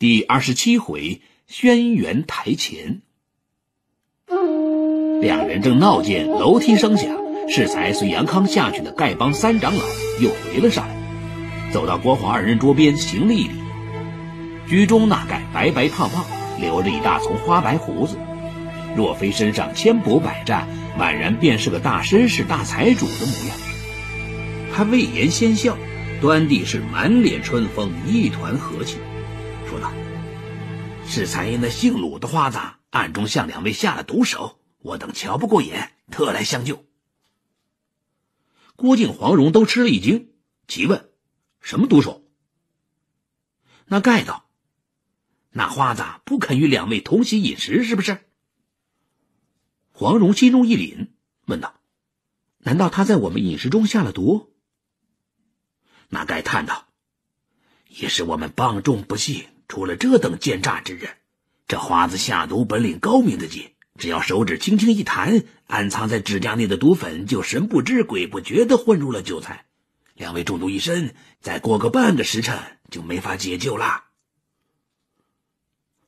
第二十七回，轩辕台前，两人正闹见楼梯声响，适才随杨康下去的丐帮三长老又回了上来，走到郭华二人桌边，行了一礼。居中那丐白白胖胖，留着一大丛花白胡子，若非身上千补百战，宛然便是个大绅士、大财主的模样。他未言先笑，端地是满脸春风，一团和气。说道：“是才因那姓鲁的花子暗中向两位下了毒手，我等瞧不过眼，特来相救。”郭靖、黄蓉都吃了一惊，急问：“什么毒手？”那盖道：“那花子不肯与两位同席饮食，是不是？”黄蓉心中一凛，问道：“难道他在我们饮食中下了毒？”那盖叹道：“也是我们帮众不幸，除了这等奸诈之人，这花子下毒本领高明的紧，只要手指轻轻一弹，暗藏在指甲内的毒粉就神不知鬼不觉地混入了韭菜。两位中毒一身，再过个半个时辰就没法解救啦。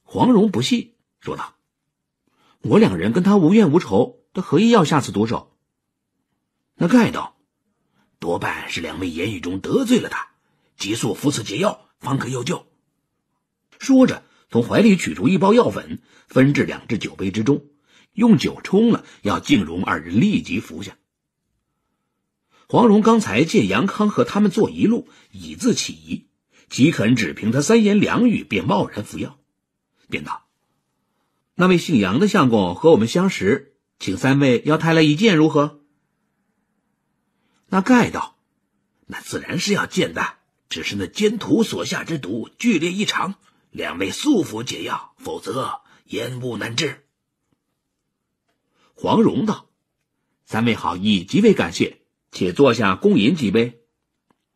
黄蓉不信，说道：“我两人跟他无怨无仇，他何意要下此毒手？”那盖道：“多半是两位言语中得罪了他，急速服此解药，方可有救。”说着，从怀里取出一包药粉，分至两只酒杯之中，用酒冲了，要静容二人立即服下。黄蓉刚才见杨康和他们坐一路，已自起疑，岂肯只凭他三言两语便贸然服药？便道：“那位姓杨的相公和我们相识，请三位要他来一见如何？”那盖道：“那自然是要见的，只是那奸徒所下之毒剧烈异常。”两位速服解药，否则言不难治。黄蓉道：“三位好意，极为感谢。且坐下，共饮几杯。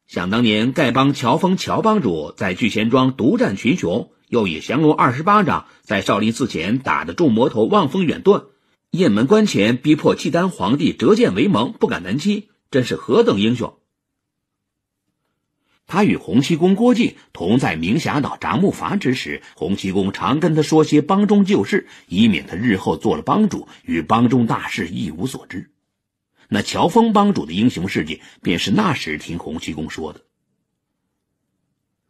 想当年，丐帮乔峰乔帮主在聚贤庄独占群雄，又以降龙二十八掌在少林寺前打得众魔头望风远遁；雁门关前逼迫契丹皇帝折剑为盟，不敢南侵，真是何等英雄！”他与洪七公、郭靖同在明霞岛扎木筏之时，洪七公常跟他说些帮中旧事，以免他日后做了帮主，与帮中大事一无所知。那乔峰帮主的英雄事迹，便是那时听洪七公说的。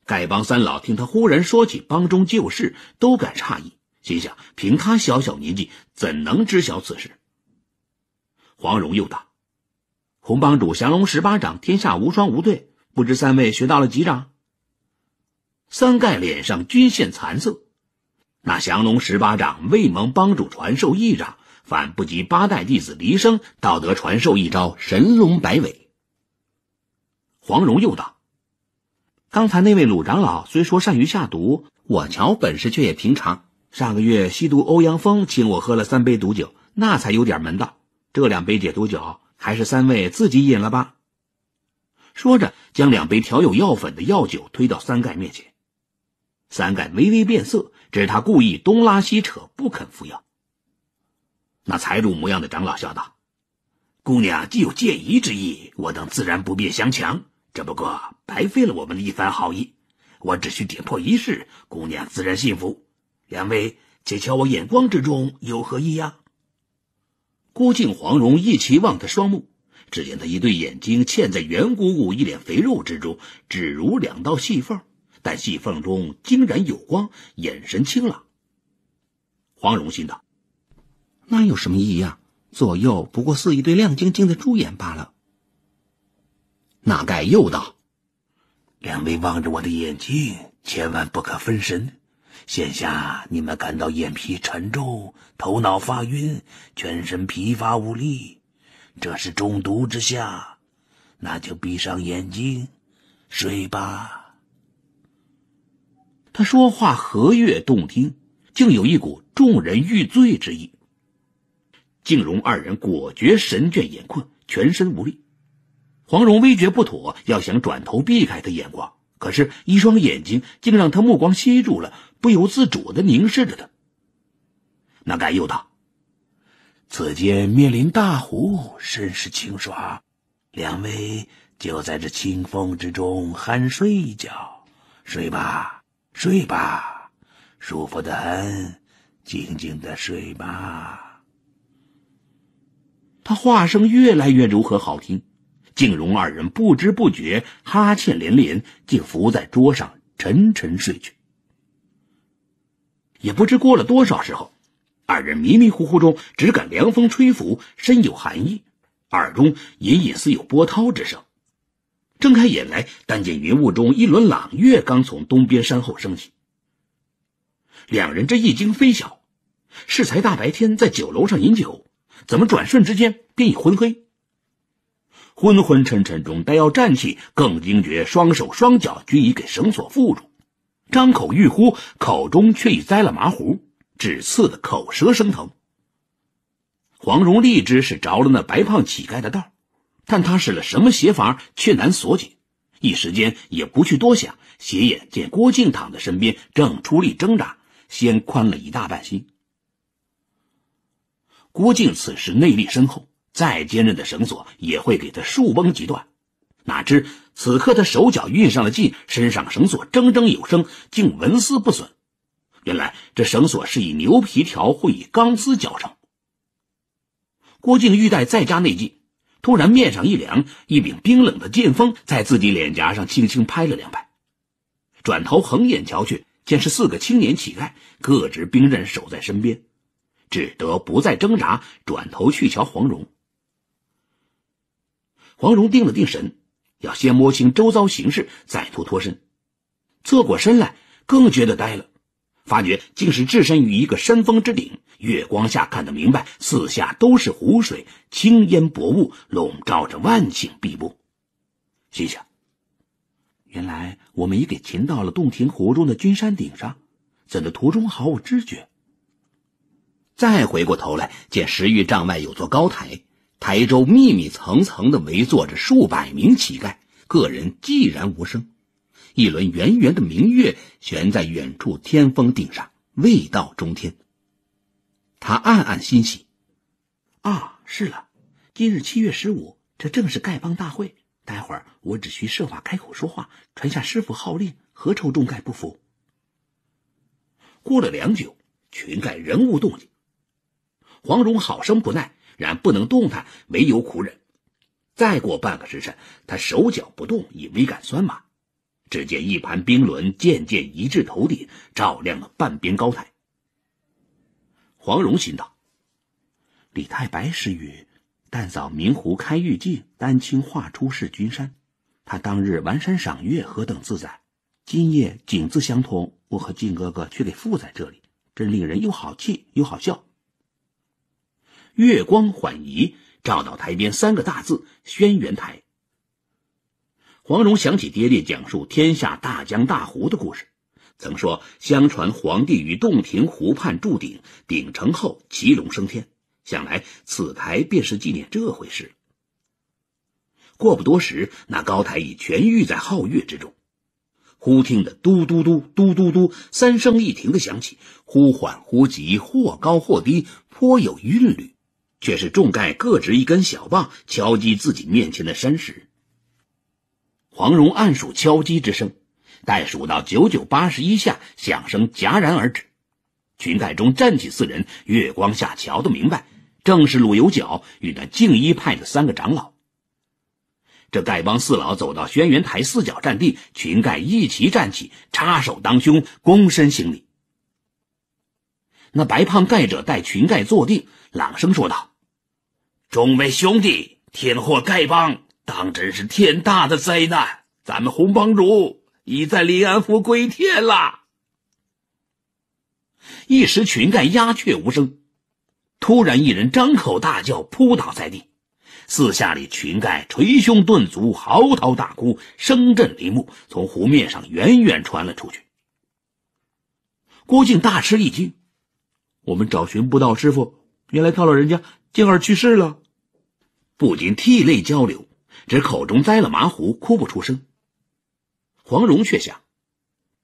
丐帮三老听他忽然说起帮中旧事，都感诧异，心想：凭他小小年纪，怎能知晓此事？黄蓉又道：“洪帮主降龙十八掌，天下无双无对。”不知三位学到了几掌？三盖脸上均现惭色。那降龙十八掌未蒙帮主传授一掌，反不及八代弟子黎生道德传授一招神龙摆尾。黄蓉又道：“刚才那位鲁长老虽说善于下毒，我瞧本事却也平常。上个月吸毒欧阳锋请我喝了三杯毒酒，那才有点门道。这两杯解毒酒，还是三位自己饮了吧。”说着，将两杯调有药粉的药酒推到三盖面前。三盖微微变色，只是他故意东拉西扯，不肯服药。那财主模样的长老笑道：“姑娘既有戒疑之意，我等自然不便相强。只不过白费了我们的一番好意。我只需点破一事，姑娘自然信服。两位且瞧我眼光之中有何异样。”郭靖、黄蓉一齐望他双目。只见他一对眼睛嵌在圆鼓鼓、一脸肥肉之中，只如两道细缝，但细缝中竟然有光，眼神清朗。黄蓉心道：“那有什么异样？左右不过似一对亮晶晶的猪眼罢了。”那盖又道：“两位望着我的眼睛，千万不可分神。现下你们感到眼皮沉重，头脑发晕，全身疲乏无力。”这是中毒之下，那就闭上眼睛，睡吧。他说话和悦动听，竟有一股众人欲醉之意。静荣二人果觉神倦眼困，全身无力。黄蓉微觉不妥，要想转头避开他眼光，可是，一双眼睛竟让他目光吸住了，不由自主的凝视着他。那敢又道。此间面临大湖，甚是清爽。两位就在这清风之中酣睡一觉，睡吧，睡吧，舒服的很，静静的睡吧。他话声越来越柔和好听，静容二人不知不觉哈欠连连，竟伏在桌上沉沉睡去。也不知过了多少时候。二人迷迷糊糊中，只感凉风吹拂，身有寒意，耳中隐隐似有波涛之声。睁开眼来，但见云雾中一轮朗月刚从东边山后升起。两人这一惊非小，适才大白天在酒楼上饮酒，怎么转瞬之间便已昏黑？昏昏沉沉中，待要站起，更惊觉双手双脚均已给绳索缚住，张口欲呼，口中却已塞了麻糊。只刺得口舌生疼。黄蓉立知是着了那白胖乞丐的道，但他使了什么邪法，却难锁紧，一时间也不去多想，斜眼见郭靖躺在身边，正出力挣扎，先宽了一大半心。郭靖此时内力深厚，再坚韧的绳索也会给他束崩即断。哪知此刻他手脚运上了劲，身上绳索铮铮有声，竟纹丝不损。原来这绳索是以牛皮条或以钢丝绞成。郭靖欲待再加内劲，突然面上一凉，一柄冰冷的剑锋在自己脸颊上轻轻拍了两拍。转头横眼瞧去，见是四个青年乞丐，各执兵刃守在身边，只得不再挣扎，转头去瞧黄蓉。黄蓉定了定神，要先摸清周遭形势，再图脱身。侧过身来，更觉得呆了。发觉竟是置身于一个山峰之顶，月光下看得明白，四下都是湖水，青烟薄雾笼罩着万顷碧波。心想：原来我们已给擒到了洞庭湖中的君山顶上，怎的途中毫无知觉？再回过头来，见十余丈外有座高台，台周密密层层的围坐着数百名乞丐，个人寂然无声。一轮圆圆的明月悬在远处天峰顶上，未到中天。他暗暗欣喜。啊，是了，今日七月十五，这正是丐帮大会。待会儿我只需设法开口说话，传下师傅号令，何愁众丐不服？过了良久，群丐仍无动静。黄蓉好生不耐，然不能动弹，唯有苦忍。再过半个时辰，他手脚不动，已微感酸麻。只见一盘冰轮渐渐移至头顶，照亮了半边高台。黄蓉心道：“李太白诗语，但扫明湖开玉镜，丹青画出是君山’，他当日玩山赏月，何等自在！今夜景字相同，我和靖哥哥却给附在这里，真令人又好气又好笑。”月光缓移，照到台边三个大字“轩辕台”。黄蓉想起爹爹讲述天下大江大湖的故事，曾说：“相传黄帝于洞庭湖畔筑鼎，鼎成后骑龙升天。想来此台便是纪念这回事。”过不多时，那高台已全愈，在皓月之中。忽听得“嘟嘟嘟、嘟嘟嘟”三声一停的响起，忽缓忽急，或高或低，颇有韵律，却是众盖各执一根小棒敲击自己面前的山石。黄蓉暗数敲击之声，待数到九九八十一下，响声戛然而止。群丐中站起四人，月光下瞧得明白，正是鲁有脚与那静一派的三个长老。这丐帮四老走到轩辕台四角站地，群丐一齐站起，插手当胸，躬身行礼。那白胖丐者待群丐坐定，朗声说道：“众位兄弟，天祸丐帮。”当真是天大的灾难！咱们洪帮主已在临安府归天了。一时群丐鸦雀无声。突然，一人张口大叫，扑倒在地。四下里群丐捶胸顿足，嚎啕大哭，声震林木，从湖面上远远传了出去。郭靖大吃一惊：“我们找寻不到师傅，原来他老人家竟而去世了！”不禁涕泪交流。只口中栽了麻糊，哭不出声。黄蓉却想，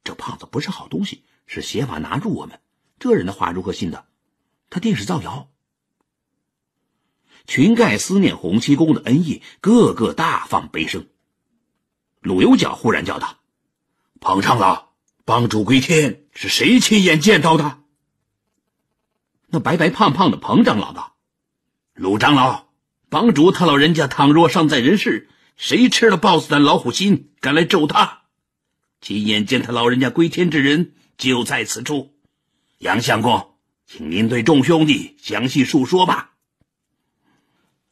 这胖子不是好东西，是邪法拿住我们。这人的话如何信的？他定是造谣。群盖思念洪七公的恩义，个个大放悲声。鲁有脚忽然叫道：“彭长老，帮主归天是谁亲眼见到的？”那白白胖胖的彭长老道：“鲁长老。”帮主他老人家倘若尚在人世，谁吃了豹子胆、老虎心，敢来咒他？亲眼见他老人家归天之人就在此处。杨相公，请您对众兄弟详细述说吧。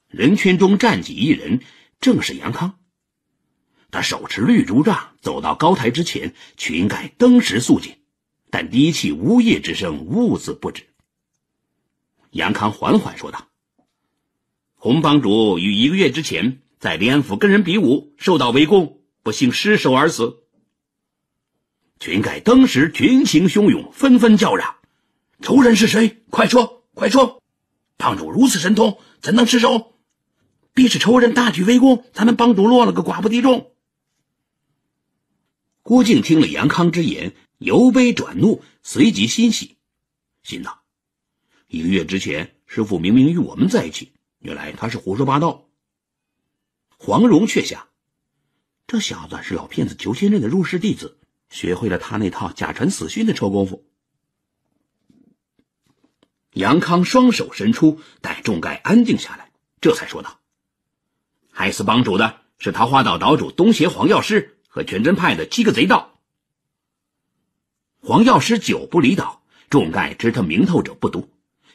人群中站起一人，正是杨康。他手持绿竹杖，走到高台之前，裙盖登时肃静，但低气呜咽之声兀自不止。杨康缓缓说道。洪帮主于一个月之前在临安府跟人比武，受到围攻，不幸失手而死。群丐登时群情汹涌，纷纷叫嚷：“仇人是谁？快说！快说！帮主如此神通，怎能失手？必是仇人大举围攻，咱们帮主落了个寡不敌众。”郭靖听了杨康之言，由悲转怒，随即欣喜，心道：“一个月之前，师傅明明与我们在一起。”原来他是胡说八道。黄蓉却想，这小子是老骗子裘千仞的入室弟子，学会了他那套假传死讯的臭功夫。杨康双手伸出，待众盖安静下来，这才说道：“害死帮主的是桃花岛岛主东邪黄药师和全真派的七个贼盗。黄药师久不离岛，众盖知他名头者不多，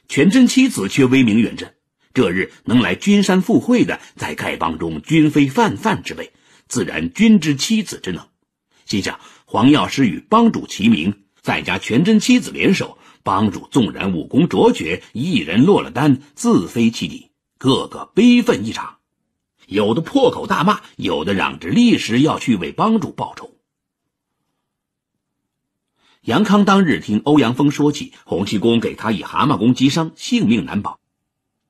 全真七子却威名远震。”这日能来君山赴会的，在丐帮中均非泛泛之辈，自然均知妻子之能。心想黄药师与帮主齐名，再加全真七子联手，帮主纵然武功卓绝，一人落了单，自非其敌。个个悲愤异常，有的破口大骂，有的嚷着立时要去为帮主报仇。杨康当日听欧阳锋说起洪七公给他以蛤蟆功击伤，性命难保。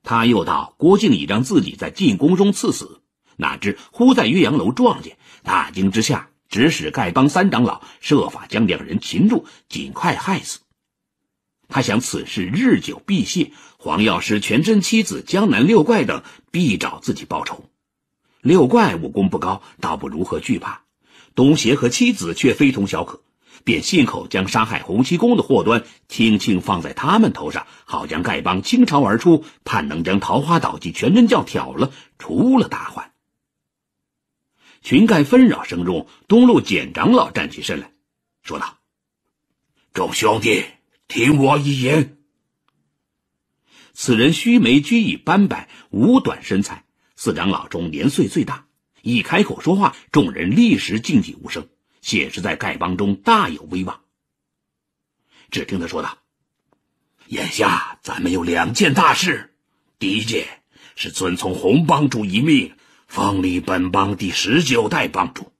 他又道：“郭靖已让自己在进宫中赐死，哪知忽在岳阳楼撞见，大惊之下，指使丐帮三长老设法将两人擒住，尽快害死。他想此事日久必泄，黄药师、全真七子、江南六怪等必找自己报仇。六怪武功不高，倒不如何惧怕，东邪和妻子却非同小可。”便信口将杀害洪七公的祸端轻轻放在他们头上，好将丐帮倾巢而出，盼能将桃花岛及全真教挑了，除了大患。群丐纷扰声中，东路简长老站起身来，说道：“众兄弟，听我一言。此人须眉居已斑白，五短身材，四长老中年岁最大。一开口说话，众人立时静寂无声。”谢氏在丐帮中大有威望。只听他说道：“眼下咱们有两件大事，第一件是遵从洪帮主遗命，封立本帮第十九代帮主；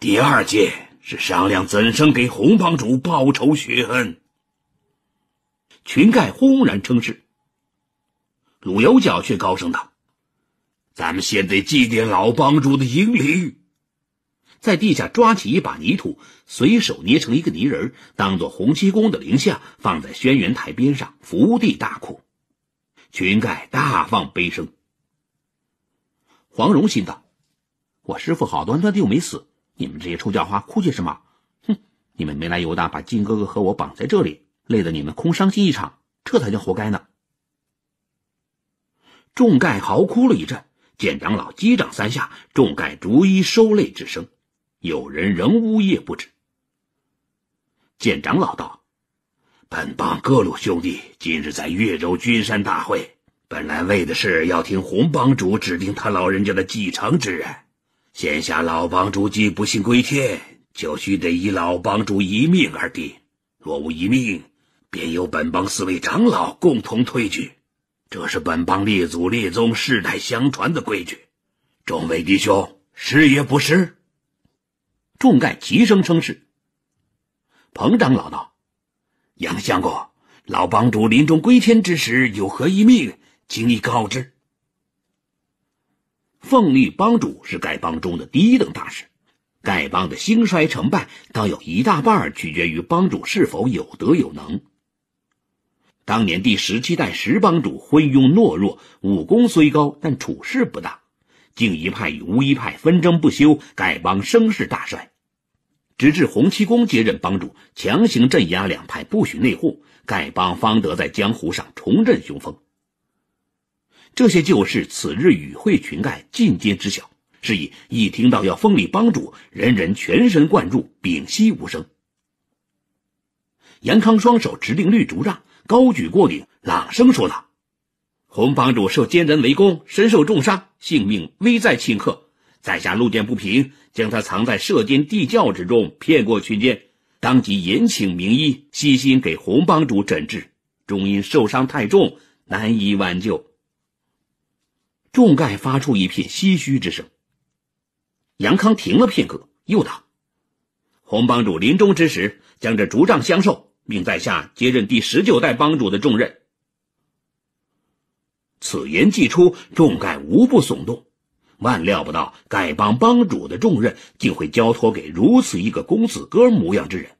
第二件是商量怎生给洪帮主报仇雪恨。”群丐轰然称是。鲁有脚却高声道：“咱们先得祭奠老帮主的英灵。”在地下抓起一把泥土，随手捏成一个泥人当做洪七公的灵像，放在轩辕台边上，伏地大哭。群丐大放悲声。黄蓉心道：“我师傅好端端的又没死，你们这些臭叫花哭些什么？”哼，你们没来由的把金哥哥和我绑在这里，累得你们空伤心一场，这才叫活该呢。众丐嚎哭了一阵，见长老击掌三下，众丐逐一收泪之声。有人仍呜咽不止。见长老道：“本帮各路兄弟今日在越州君山大会，本来为的是要听洪帮主指定他老人家的继承之人。现下老帮主既不幸归天，就须得以老帮主一命而定。若无一命，便由本帮四位长老共同推举。这是本帮列祖列宗、世代相传的规矩。众位弟兄，是也不是？”众盖齐声称是。彭长老道：“杨相公，老帮主临终归天之时有何一命，请你告知。”凤立帮主是丐帮中的第一等大事，丐帮的兴衰成败，倒有一大半取决于帮主是否有德有能。当年第十七代石帮主昏庸懦弱，武功虽高，但处事不当，竟一派与无一派纷争不休，丐帮声势大衰。直至洪七公接任帮主，强行镇压两派，不许内讧，丐帮方得在江湖上重振雄风。这些旧事，此日与会群丐尽皆知晓，是以一听到要封礼帮主，人人全神贯注，屏息无声。杨康双手执定绿竹杖，高举过顶，朗声说道：“洪帮主受奸人围攻，身受重伤，性命危在顷刻，在下路见不平。”将他藏在射间地窖之中，骗过群见，当即引请名医，悉心给洪帮主诊治，终因受伤太重，难以挽救。众盖发出一片唏嘘之声。杨康停了片刻，又道：“洪帮主临终之时，将这竹杖相授，命在下接任第十九代帮主的重任。”此言既出，众盖无不耸动。万料不到，丐帮帮主的重任竟会交托给如此一个公子哥模样之人。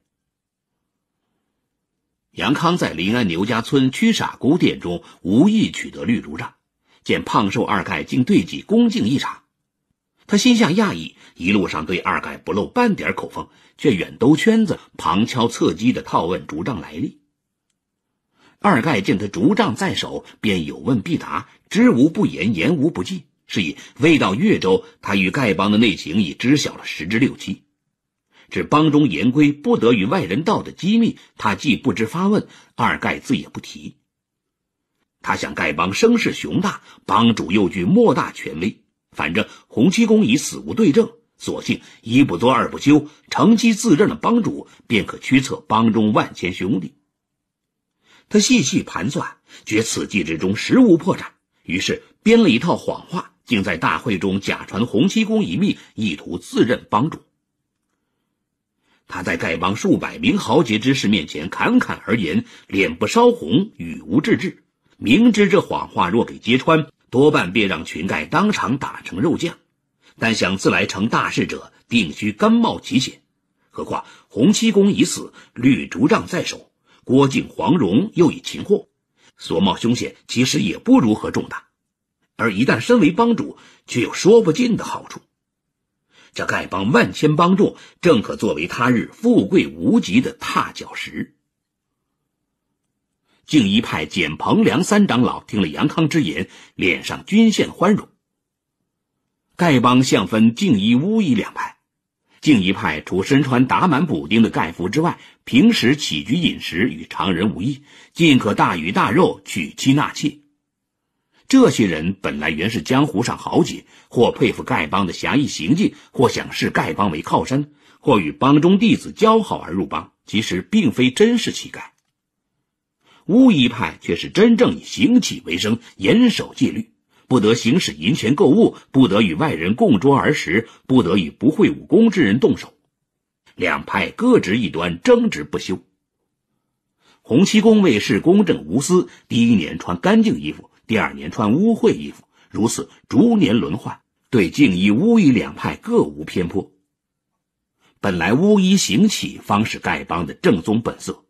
杨康在临安牛家村区傻姑店中无意取得绿竹杖，见胖瘦二丐竟对己恭敬异常，他心下讶异，一路上对二丐不露半点口风，却远兜圈子，旁敲侧击地套问竹杖来历。二丐见他竹杖在手，便有问必答，知无不言，言无不尽。是以未到越州，他与丐帮的内情已知晓了十之六七。至帮中言归不得与外人道的机密，他既不知发问，二丐自也不提。他想，丐帮声势雄大，帮主又具莫大权威，反正洪七公已死无对证，索性一不做二不休，乘机自认了帮主，便可驱策帮中万千兄弟。他细细盘算，觉此计之中实无破绽，于是编了一套谎话。竟在大会中假传洪七公一命，意图自认帮主。他在丐帮数百名豪杰之士面前侃侃而言，脸不烧红，语无滞滞，明知这谎话若给揭穿，多半便让群丐当场打成肉酱。但想自来成大事者，定需甘冒奇险。何况洪七公已死，绿竹杖在手，郭靖、黄蓉又已擒获，所冒凶险其实也不如何重大。而一旦身为帮主，却有说不尽的好处。这丐帮万千帮众，正可作为他日富贵无极的踏脚石。静一派简、鹏梁三长老听了杨康之言，脸上均现欢容。丐帮相分静一、乌一两派，静一派除身穿打满补丁的丐服之外，平时起居饮食与常人无异，尽可大鱼大肉，娶妻纳妾。这些人本来原是江湖上豪杰，或佩服丐帮的侠义行径，或想视丐帮为靠山，或与帮中弟子交好而入帮，其实并非真是乞丐。乌衣派却是真正以行乞为生，严守戒律，不得行使银钱购物，不得与外人共桌而食，不得与不会武功之人动手。两派各执一端，争执不休。洪七公为士公正无私，第一年穿干净衣服。第二年穿污秽衣服，如此逐年轮换，对净衣、污衣两派各无偏颇。本来，巫医行乞方是丐帮的正宗本色。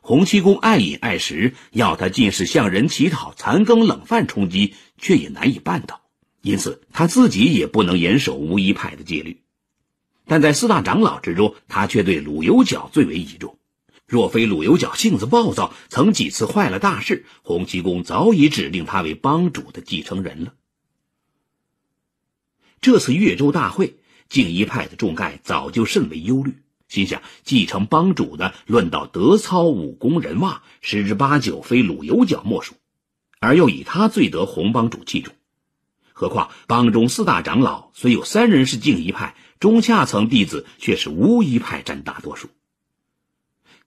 洪七公爱饮爱食，要他尽是向人乞讨残羹冷饭充饥，却也难以办到。因此，他自己也不能严守巫医派的戒律。但在四大长老之中，他却对鲁有脚最为倚重。若非鲁有脚性子暴躁，曾几次坏了大事，洪七公早已指定他为帮主的继承人了。这次越州大会，静一派的众盖早就甚为忧虑，心想继承帮主的，论到德操、武功、人望，十之八九非鲁有脚莫属，而又以他最得洪帮主器重。何况帮中四大长老虽有三人是静一派，中下层弟子却是无一派占大多数。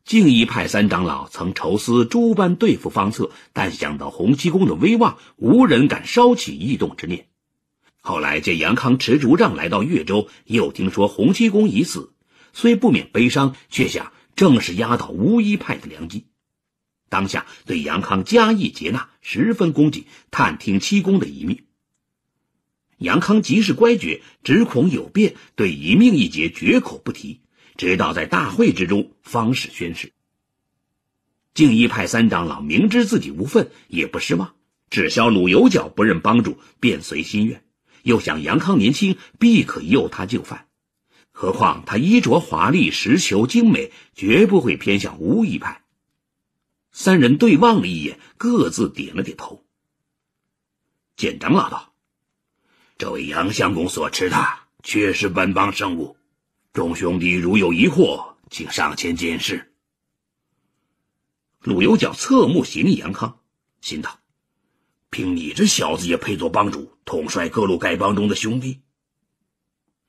净一派三长老曾筹思诸般对付方策，但想到洪七公的威望，无人敢稍起异动之念。后来见杨康持竹杖来到岳州，又听说洪七公已死，虽不免悲伤，却想正是压倒乌衣派的良机。当下对杨康加意接纳，十分恭敬，探听七公的遗命。杨康极是乖觉，只恐有变，对一命一劫绝口不提。直到在大会之中方始宣誓。敬一派三长老明知自己无份，也不失望，只消鲁有脚不认帮主，便随心愿。又想杨康年轻，必可诱他就范。何况他衣着华丽，实求精美，绝不会偏向无一派。三人对望了一眼，各自点了点头。简长老道：“这位杨相公所持的，却是本帮圣物。”众兄弟如有疑惑，请上前监视。陆游脚侧目行睨杨康，心道：“凭你这小子也配做帮主，统帅各路丐帮中的兄弟？”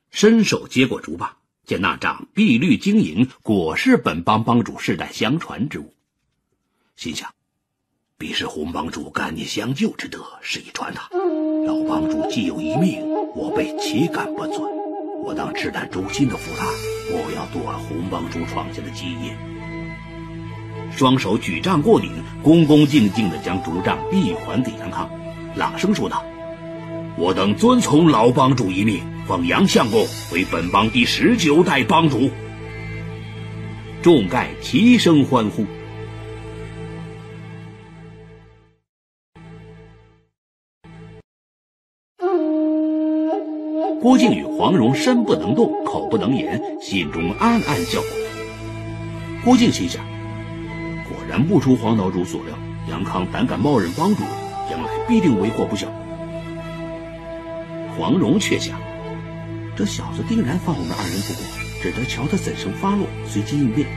伸手接过竹棒，见那杖碧绿晶莹，果是本帮帮主世代相传之物。心想：“必是洪帮主甘念相救之德，是以传他。老帮主既有一命，我辈岂敢不遵？”我当赤胆忠心的副他，不要夺了洪帮主创下的基业。双手举杖过顶，恭恭敬敬地将竹杖递还给杨康，朗声说道：“我等遵从老帮主一命，奉杨相公为本帮第十九代帮主。”众丐齐声欢呼。郭靖与黄蓉身不能动，口不能言，心中暗暗叫苦。郭靖心想，果然不出黄岛主所料，杨康胆敢冒认帮主，将来必定为祸不小。黄蓉却想，这小子定然放我们二人不过，只得瞧他怎生发落，随机应变。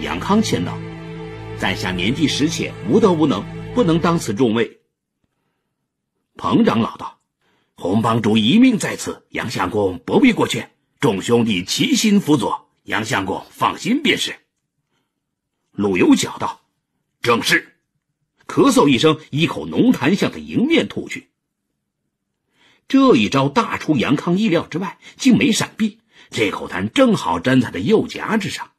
杨康谦道：“在下年纪实浅，无德无能，不能当此重位。”彭长老道。洪帮主一命在此，杨相公不必过去。众兄弟齐心辅佐，杨相公放心便是。陆游脚道：“正是。”咳嗽一声，一口浓痰向他迎面吐去。这一招大出杨康意料之外，竟没闪避，这口痰正好粘在他右颊之上。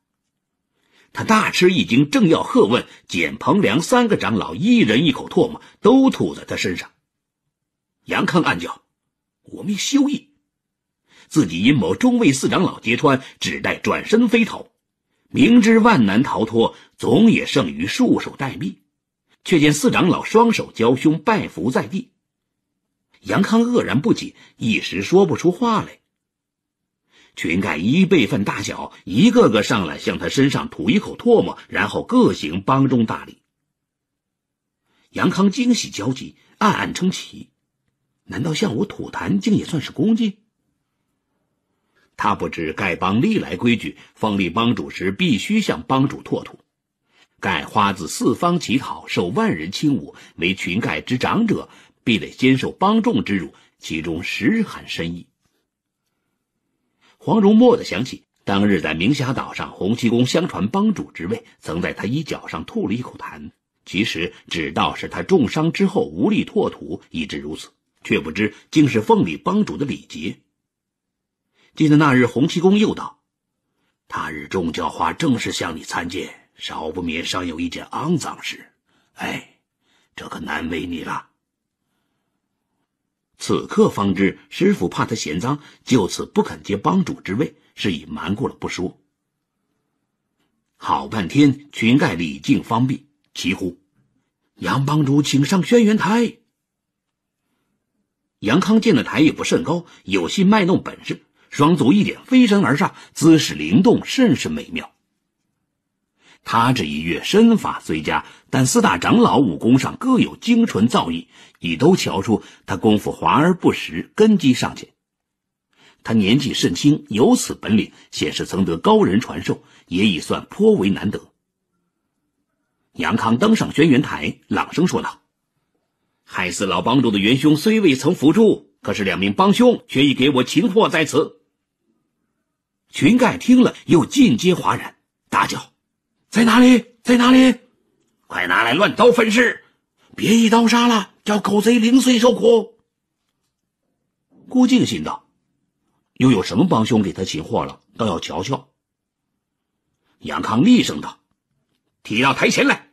他大吃一惊，正要喝问，简、鹏梁三个长老一人一口唾沫，都吐在他身上。杨康暗叫。我灭休矣，自己因某中尉四长老揭穿，只待转身飞逃，明知万难逃脱，总也胜于束手待毙。却见四长老双手交胸，拜伏在地。杨康愕然不解，一时说不出话来。群丐一辈分大小，一个个上来向他身上吐一口唾沫，然后各行帮中大礼。杨康惊喜交集，暗暗称奇。难道向我吐痰竟也算是功绩？他不知丐帮历来规矩，奉立帮主时必须向帮主拓土。丐花自四方乞讨，受万人轻侮，为群丐之长者，必得先受帮众之辱，其中实含深意。黄蓉蓦地想起，当日在明霞岛上，洪七公相传帮主之位，曾在他衣角上吐了一口痰，其实只道是他重伤之后无力拓土，以致如此。却不知竟是凤礼帮主的礼节。记得那日洪七公又道：“他日众教化正式向你参见，少不免尚有一件肮脏事。”哎，这可难为你了。此刻方知师傅怕他嫌脏，就此不肯接帮主之位，是以瞒过了不说。好半天，群盖礼敬方毕，齐呼：“杨帮主，请上轩辕台。”杨康建的台也不甚高，有心卖弄本事，双足一点，飞身而上，姿势灵动，甚是美妙。他这一跃，身法虽佳，但四大长老武功上各有精纯造诣，已都瞧出他功夫华而不实，根基尚浅。他年纪甚轻，有此本领，显示曾得高人传授，也已算颇为难得。杨康登上轩辕台，朗声说道。害死老帮主的元凶虽未曾伏诛，可是两名帮凶却已给我擒获在此。群丐听了，又尽皆哗然，大叫：“在哪里？在哪里？快拿来乱刀分尸！别一刀杀了，叫狗贼零碎受苦。”郭靖心道：“又有什么帮凶给他擒获了？倒要瞧瞧。”杨康厉声道：“提到台前来。”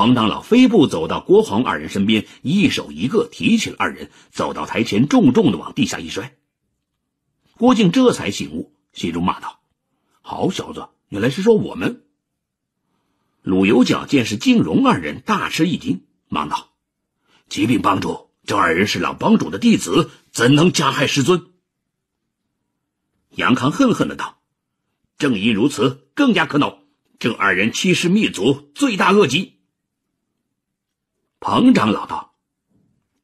黄长老飞步走到郭黄二人身边，一手一个提起了二人，走到台前，重重的往地下一摔。郭靖这才醒悟，心中骂道：“好小子，原来是说我们！”鲁有脚见是靖荣二人，大吃一惊，忙道：“启禀帮主，这二人是老帮主的弟子，怎能加害师尊？”杨康恨恨的道：“正因如此，更加可恼。这二人欺师灭祖，罪大恶极。”彭长老道：“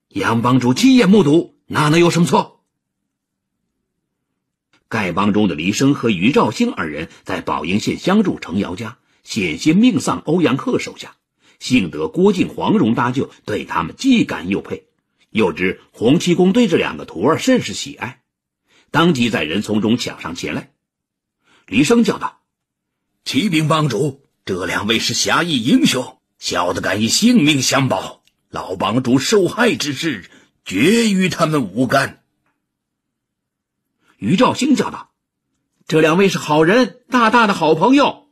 杨帮主亲眼目睹，哪能有什么错？”丐帮中的黎生和于兆兴二人在宝应县相助程瑶家，险些命丧欧阳克手下，幸得郭靖、黄蓉搭救，对他们既感又佩。又知洪七公对这两个徒儿甚是喜爱，当即在人丛中抢上前来。黎生叫道：“启禀帮主，这两位是侠义英雄。”小的敢以性命相保，老帮主受害之事，绝与他们无干。于兆兴叫道：“这两位是好人，大大的好朋友。”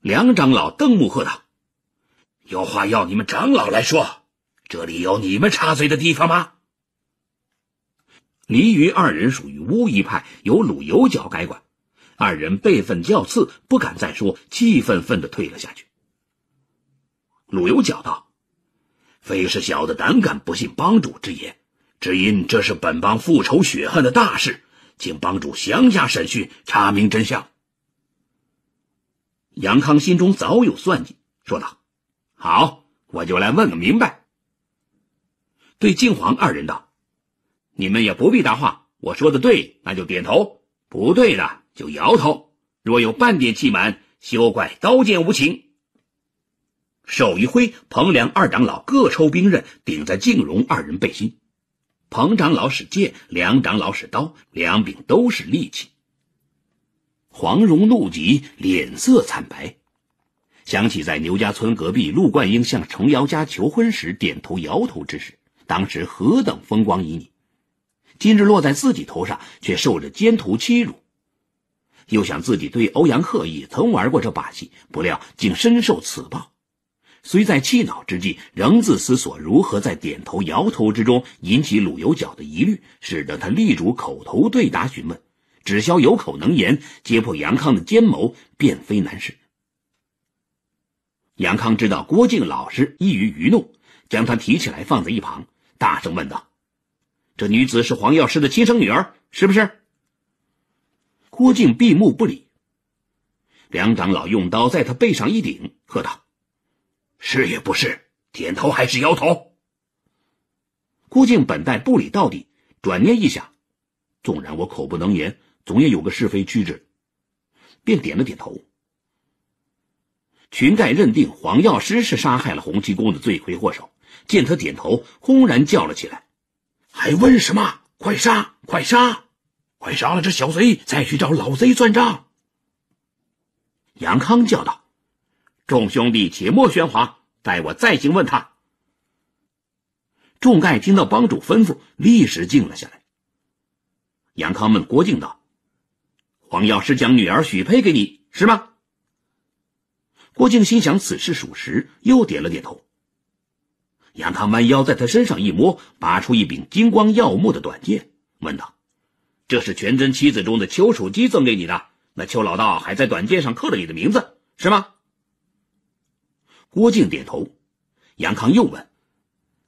梁长老瞪目喝道：“有话要你们长老来说，这里有你们插嘴的地方吗？”李云二人属于乌衣派，由鲁有角该管，二人辈分较次，不敢再说，气愤愤的退了下去。鲁有脚道：“非是小的胆敢不信帮主之言，只因这是本帮复仇雪恨的大事，请帮主详加审讯，查明真相。”杨康心中早有算计，说道：“好，我就来问个明白。”对靖皇二人道：“你们也不必答话，我说的对，那就点头；不对的就摇头。若有半点欺瞒，休怪刀剑无情。”手一挥，彭、梁二长老各抽兵刃顶在静荣二人背心。彭长老使剑，梁长老使刀，两柄都是利器。黄蓉怒极，脸色惨白，想起在牛家村隔壁陆冠英向程瑶家求婚时点头摇头之事，当时何等风光旖旎，今日落在自己头上，却受着奸徒欺辱。又想自己对欧阳克也曾玩过这把戏，不料竟深受此报。虽在气恼之际，仍自思索如何在点头摇头之中引起鲁有脚的疑虑，使得他力主口头对答询问，只消有口能言，揭破杨康的奸谋便非难事。杨康知道郭靖老实，易于愚弄，将他提起来放在一旁，大声问道：“这女子是黄药师的亲生女儿，是不是？”郭靖闭目不理。梁长老用刀在他背上一顶，喝道。是也不是？点头还是摇头？郭靖本待不理到底，转念一想，纵然我口不能言，总也有个是非曲直，便点了点头。群丐认定黄药师是杀害了洪七公的罪魁祸首，见他点头，轰然叫了起来：“还问什么？快杀！快杀！快杀了这小贼，再去找老贼算账！”杨康叫道。众兄弟且莫喧哗，待我再行问他。众盖听到帮主吩咐，立时静了下来。杨康问郭靖道：“黄药师将女儿许配给你，是吗？”郭靖心想此事属实，又点了点头。杨康弯腰在他身上一摸，拔出一柄金光耀目的短剑，问道：“这是全真七子中的丘处机赠给你的？那丘老道还在短剑上刻了你的名字，是吗？”郭靖点头，杨康又问：“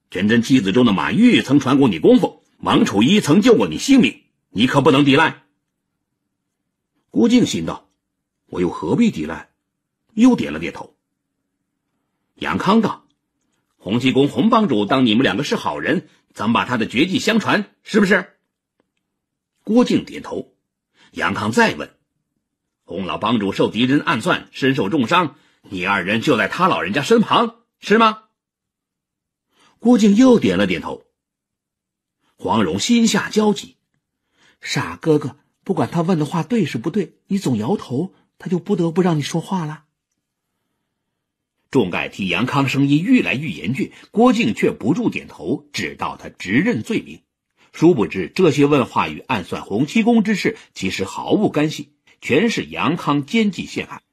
真真妻子中的马玉曾传过你功夫，王楚一曾救过你性命，你可不能抵赖。”郭靖心道：“我又何必抵赖？”又点了点头。杨康道：“洪七公洪帮主当你们两个是好人，咱把他的绝技相传，是不是？”郭靖点头。杨康再问：“洪老帮主受敌人暗算，身受重伤。”你二人就在他老人家身旁，是吗？郭靖又点了点头。黄蓉心下焦急，傻哥哥，不管他问的话对是不对，你总摇头，他就不得不让你说话了。众盖替杨康声音愈来愈严峻，郭靖却不住点头，只道他直认罪名。殊不知这些问话与暗算洪七公之事其实毫无干系，全是杨康奸计陷害。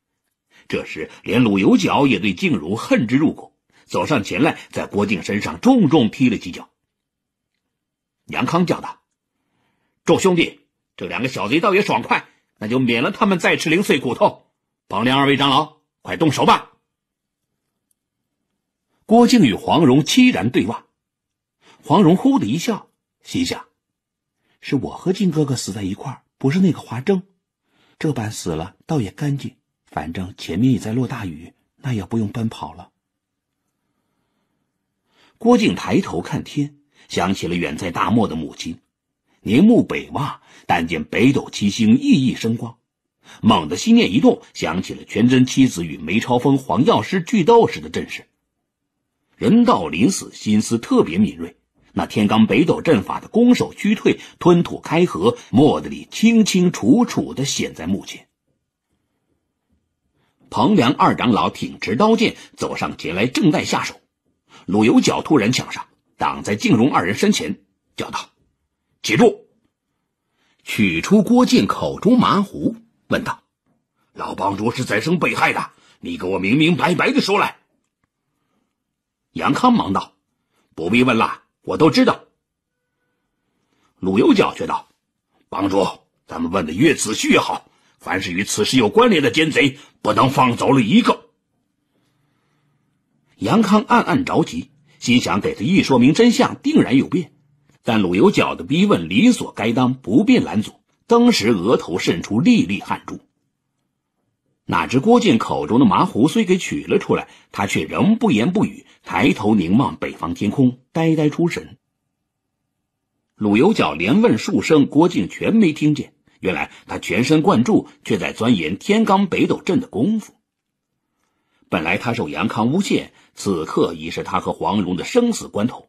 这时，连鲁有脚也对静茹恨之入骨，走上前来，在郭靖身上重重踢了几脚。杨康叫道：“众兄弟，这两个小贼倒也爽快，那就免了他们再吃零碎骨头。帮梁二位长老，快动手吧。”郭靖与黄蓉凄然对望，黄蓉忽的一笑，心想：“是我和靖哥哥死在一块儿，不是那个华筝，这般死了倒也干净。”反正前面也在落大雨，那也不用奔跑了。郭靖抬头看天，想起了远在大漠的母亲。凝目北望，但见北斗七星熠熠生光。猛地心念一动，想起了全真七子与梅超风、黄药师聚斗时的阵势。人到临死，心思特别敏锐。那天罡北斗阵法的攻守、虚退、吞吐、开合，默的里清清楚楚的显在目前。庞良二长老挺直刀剑走上前来，正在下手，鲁有脚突然抢上，挡在靖荣二人身前，叫道：“记住！”取出郭靖口中麻胡，问道：“老帮主是怎生被害的？你给我明明白白的说来。”杨康忙道：“不必问了，我都知道。”鲁有脚却道：“帮主，咱们问的越仔细越好，凡是与此事有关联的奸贼。”不能放走了一个，杨康暗暗着急，心想给他一说明真相，定然有变。但鲁有脚的逼问理所该当，不便拦阻，当时额头渗出粒粒汗珠。哪知郭靖口中的麻糊虽给取了出来，他却仍不言不语，抬头凝望北方天空，呆呆出神。鲁有脚连问数声，郭靖全没听见。原来他全神贯注，却在钻研天罡北斗阵的功夫。本来他受杨康诬陷，此刻已是他和黄蓉的生死关头，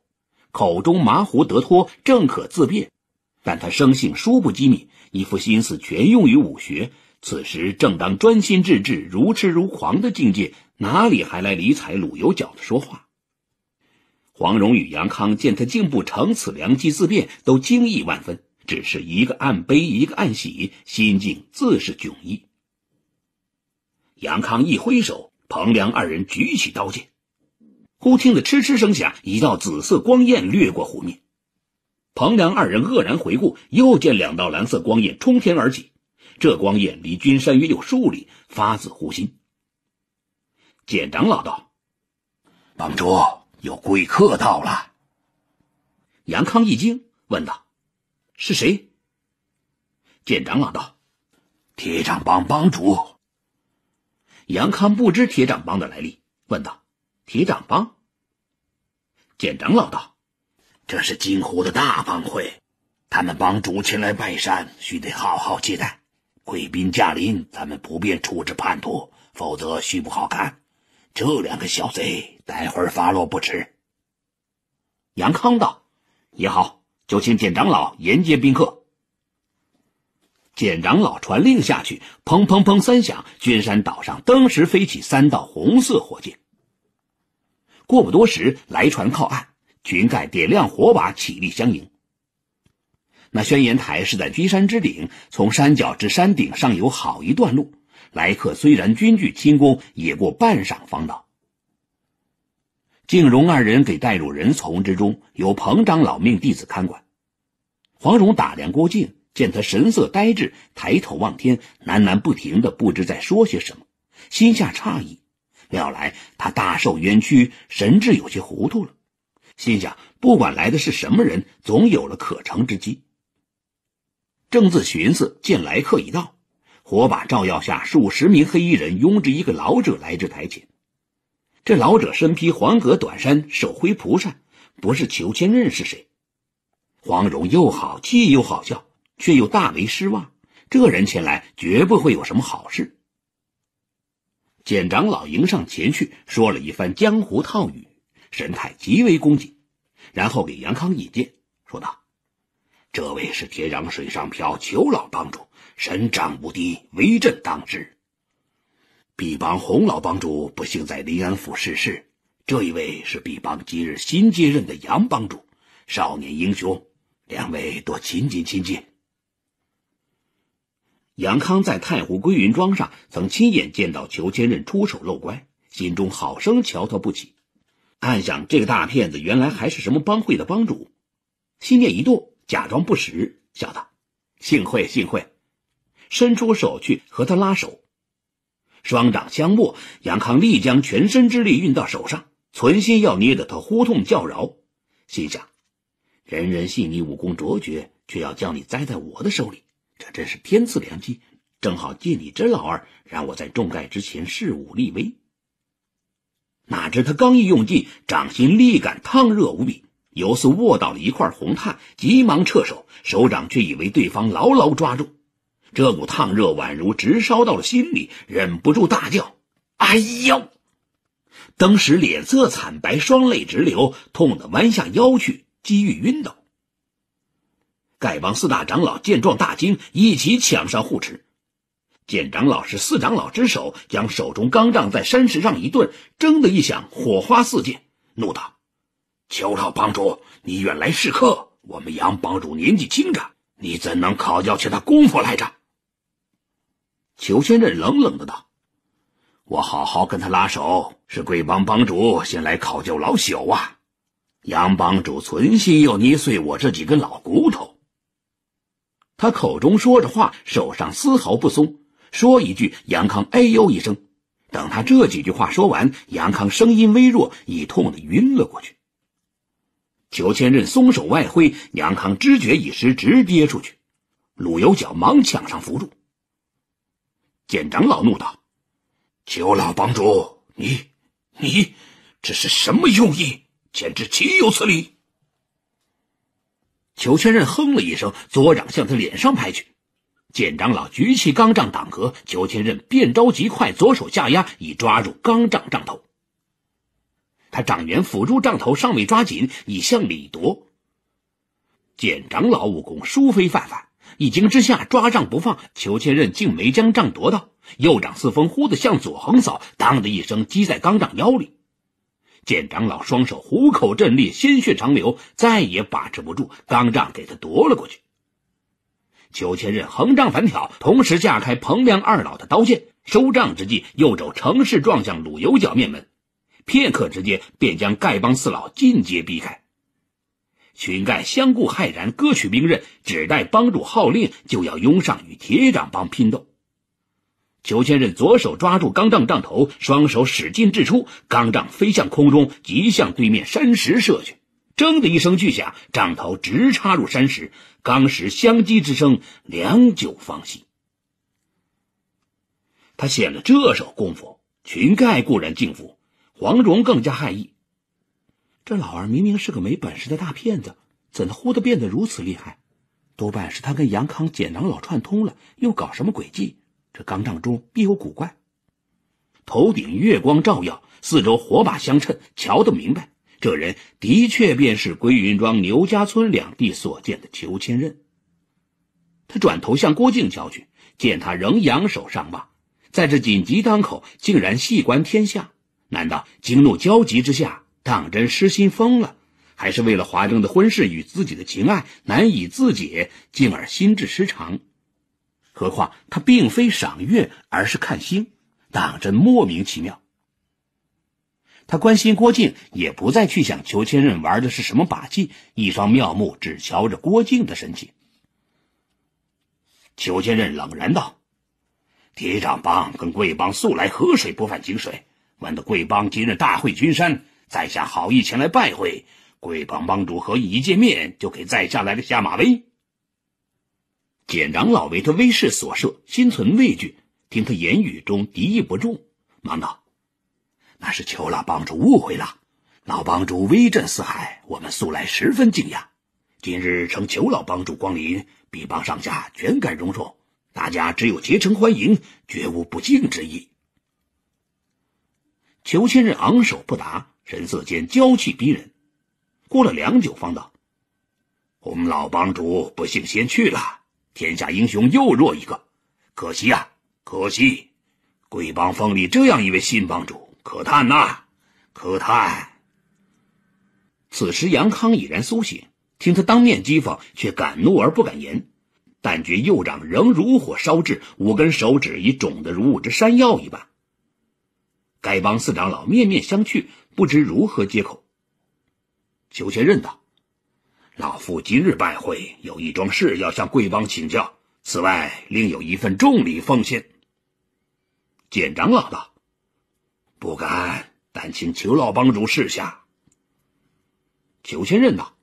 口中麻糊得脱，正可自辩。但他生性疏不机敏，一副心思全用于武学，此时正当专心致志、如痴如狂的境界，哪里还来理睬鲁有脚的说话？黄蓉与杨康见他竟不成此良机自辩，都惊异万分。只是一个暗悲，一个暗喜，心境自是迥异。杨康一挥手，彭良二人举起刀剑，忽听得嗤嗤声响，一道紫色光焰掠过湖面。彭良二人愕然回顾，又见两道蓝色光焰冲天而起。这光焰离君山约有数里，发自湖心。简长老道：“帮主有贵客到了。”杨康一惊，问道。是谁？见长老道：“铁掌帮帮主。”杨康不知铁掌帮的来历，问道：“铁掌帮？”见长老道：“这是金湖的大帮会，他们帮主前来拜山，须得好好接待。贵宾驾临，咱们不便处置叛徒，否则须不好看。这两个小贼，待会儿发落不迟。”杨康道：“也好。”就请简长老迎接宾客。简长老传令下去，砰砰砰三响，君山岛上登时飞起三道红色火箭。过不多时，来船靠岸，群盖点亮火把，起立相迎。那宣言台是在君山之顶，从山脚至山顶上有好一段路，来客虽然均具轻功，也过半晌方到。靖荣二人给带入人丛之中，由彭长老命弟子看管。黄蓉打量郭靖，见他神色呆滞，抬头望天，喃喃不停的不知在说些什么，心下诧异，料来他大受冤屈，神智有些糊涂了。心想，不管来的是什么人，总有了可乘之机。正自寻思，见来客已到，火把照耀下，数十名黑衣人拥着一个老者来至台前。这老者身披黄格短衫，手挥蒲扇，不是裘千仞是谁？黄蓉又好气又好笑，却又大为失望。这人前来绝不会有什么好事。简长老迎上前去，说了一番江湖套语，神态极为恭谨，然后给杨康引荐，说道：“这位是铁掌水上漂裘老帮主，神掌无敌，威震当之。”毕帮洪老帮主不幸在临安府逝世，这一位是毕帮今日新接任的杨帮主，少年英雄，两位多亲近亲近。杨康在太湖归云庄上曾亲眼见到裘千仞出手露乖，心中好生瞧他不起，暗想这个大骗子原来还是什么帮会的帮主，心念一动，假装不识，笑道：“幸会幸会。”伸出手去和他拉手。双掌相握，杨康力将全身之力运到手上，存心要捏得他呼痛叫饶。心想：人人信你武功卓绝，却要将你栽在我的手里，这真是天赐良机，正好借你这老二，让我在重盖之前示武立威。哪知他刚一用劲，掌心力感烫热无比，犹似握到了一块红炭，急忙撤手，手掌却以为对方牢牢抓住。这股烫热宛如直烧到了心里，忍不住大叫：“哎呦！”当时脸色惨白，双泪直流，痛得弯下腰去，几欲晕倒。丐帮四大长老见状大惊，一起抢上护持。见长老是四长老之首，将手中钢杖在山石上一顿，“铮”的一响，火花四溅，怒道：“邱老帮主，你远来是客，我们杨帮主年纪轻着，你怎能考教起他功夫来着？”裘千仞冷冷的道：“我好好跟他拉手，是贵帮帮主先来考究老朽啊！杨帮主存心要捏碎我这几根老骨头。”他口中说着话，手上丝毫不松。说一句，杨康“哎呦”一声。等他这几句话说完，杨康声音微弱，已痛得晕了过去。裘千仞松手外挥，杨康知觉已失，直跌出去。鲁有脚忙抢上扶住。简长老怒道：“裘老帮主，你，你，这是什么用意？简直岂有此理！”裘千仞哼了一声，左掌向他脸上拍去。简长老举起钢杖挡格，裘千仞变招极快，左手下压，已抓住钢杖杖头。他掌缘辅助杖头尚未抓紧，已向里夺。简长老武功殊非泛泛。一惊之下，抓杖不放，裘千仞竟没将杖夺到。右掌四风忽地向左横扫，当的一声，击在钢杖腰里。见长老双手虎口震裂，鲜血长流，再也把持不住，钢杖给他夺了过去。裘千仞横杖反挑，同时架开彭亮二老的刀剑，收杖之际，右肘乘势撞向鲁有角面门，片刻之间，便将丐帮四老尽皆逼开。群盖相顾骇然，割取兵刃，只待帮主号令，就要拥上与铁掌帮拼斗。裘千仞左手抓住钢杖杖头，双手使劲掷出，钢杖飞向空中，即向对面山石射去。铮的一声巨响，杖头直插入山石，钢石相击之声，良久方息。他显了这手功夫，群盖固然敬服，黄蓉更加害意，这老二明明是个没本事的大骗子，怎的忽的变得如此厉害？多半是他跟杨康、简长老串通了，又搞什么诡计？这钢帐中必有古怪。头顶月光照耀，四周火把相衬，瞧得明白，这人的确便是归云庄、牛家村两地所见的裘千仞。他转头向郭靖瞧去，见他仍扬手上马，在这紧急当口，竟然细观天下，难道惊怒焦急之下？当真失心疯了，还是为了华筝的婚事与自己的情爱难以自解，进而心智失常？何况他并非赏月，而是看星，当真莫名其妙。他关心郭靖，也不再去想裘千仞玩的是什么把戏，一双妙目只瞧着郭靖的神情。裘千仞冷然道：“铁掌帮跟贵帮素来河水不犯井水，闻得贵帮今日大会君山。”在下好意前来拜会贵帮帮主，何以一见面就给在下来个下马威？简长老为他威势所慑，心存畏惧，听他言语中敌意不重，忙道：“那是裘老帮主误会了。老帮主威震四海，我们素来十分敬仰。今日承求老帮主光临，比帮上下全感荣宠，大家只有竭诚欢迎，绝无不敬之意。”裘千仞昂首不答。神色间娇气逼人，过了良久，方道：“我们老帮主不幸先去了，天下英雄又弱一个，可惜呀，可惜！贵帮封你这样一位新帮主，可叹呐，可叹！”此时杨康已然苏醒，听他当面讥讽，却敢怒而不敢言，但觉右掌仍如火烧炙，五根手指已肿得如五只山药一般。丐帮四长老面面相觑。不知如何接口。裘千仞道：“老夫今日拜会，有一桩事要向贵帮请教。此外，另有一份重礼奉献。”剑长老道：“不敢，但请裘老帮主示下。”裘千仞道：“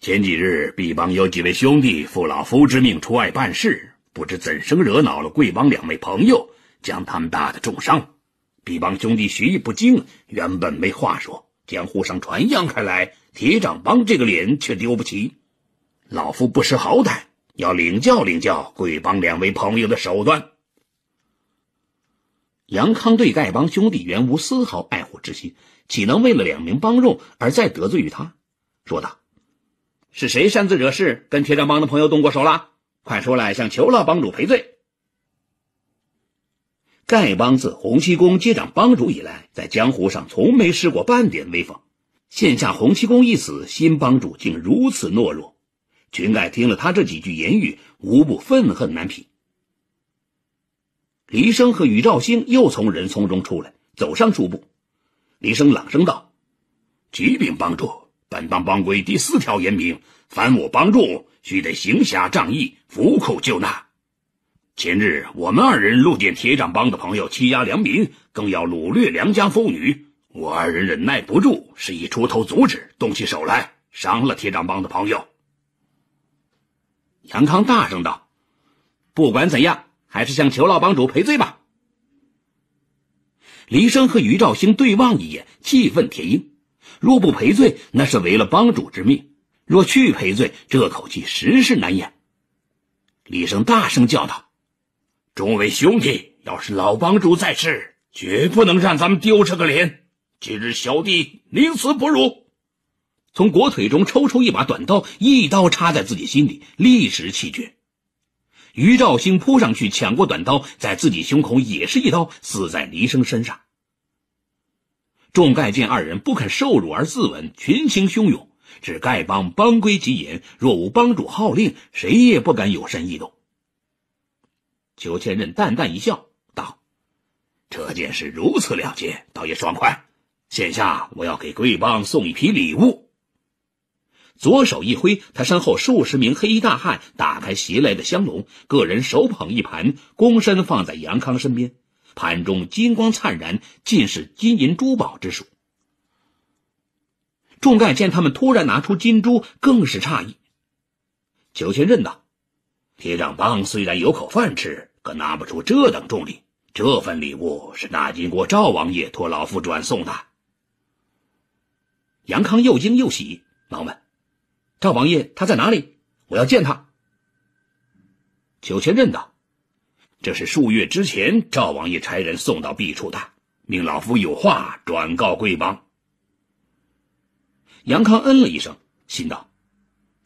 前几日，毕帮有几位兄弟，负老夫之命出外办事，不知怎生惹恼了贵帮两位朋友，将他们打得重伤。”一帮兄弟学艺不精，原本没话说。江湖上传扬开来，铁掌帮这个脸却丢不起。老夫不识好歹，要领教领教贵帮两位朋友的手段。杨康对丐帮兄弟原无丝毫爱护之心，岂能为了两名帮众而再得罪于他？说道：“是谁擅自惹事，跟铁掌帮的朋友动过手了？快出来向裘老帮主赔罪！”丐帮自洪七公接掌帮主以来，在江湖上从没失过半点威风。现下洪七公一死，新帮主竟如此懦弱，群丐听了他这几句言语，无不愤恨难平。黎生和宇兆星又从人丛中出来，走上数步，黎生朗声道：“启禀帮主，本帮帮规第四条严明，凡我帮助，须得行侠仗义，扶口救难。”前日，我们二人路见铁掌帮的朋友欺压良民，更要掳掠良家妇女。我二人忍耐不住，是以出头阻止，动起手来，伤了铁掌帮的朋友。杨康大声道：“不管怎样，还是向裘老帮主赔罪吧。”李生和于兆兴对望一眼，气愤填膺。若不赔罪，那是违了帮主之命；若去赔罪，这口气实是难言。李生大声叫道。众位兄弟，要是老帮主在世，绝不能让咱们丢这个脸。今日小弟宁死不辱。从裹腿中抽出一把短刀，一刀插在自己心里，立时气绝。于兆兴扑上去抢过短刀，在自己胸口也是一刀，刺在黎生身上。众丐见二人不肯受辱而自刎，群情汹涌。只丐帮帮规极严，若无帮主号令，谁也不敢有身异动。裘千仞淡淡一笑，道：“这件事如此了结，倒也爽快。现下我要给贵帮送一批礼物。”左手一挥，他身后数十名黑衣大汉打开袭来的香笼，各人手捧一盘，躬身放在杨康身边。盘中金光灿然，尽是金银珠宝之属。众盖见他们突然拿出金珠，更是诧异。裘千仞道：“铁掌帮虽然有口饭吃。”可拿不出这等重礼。这份礼物是大金国赵王爷托老夫转送的。杨康又惊又喜，忙问：“赵王爷他在哪里？我要见他。”九千仞道：“这是数月之前赵王爷差人送到敝处的，命老夫有话转告贵王。”杨康嗯了一声，心道：“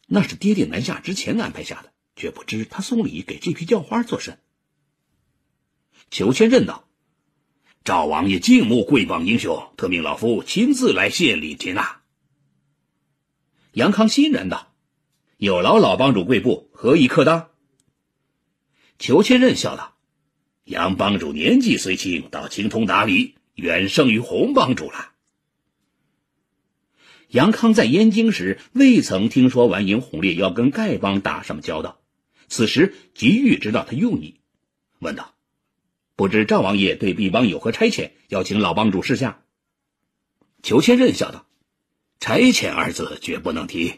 那是爹爹南下之前安排下的，却不知他送礼给这批叫花做甚。”裘千仞道：“赵王爷敬慕贵帮英雄，特命老夫亲自来献礼接纳。”杨康欣然道：“有劳老帮主贵部，何以克当？”裘千仞笑道：“杨帮主年纪虽轻，倒精通打理，远胜于洪帮主了。”杨康在燕京时未曾听说完颜洪烈要跟丐帮打什么交道，此时急欲知道他用意，问道。不知赵王爷对毕帮有何差遣？要请老帮主示下。裘千仞笑道：“差遣二字绝不能提。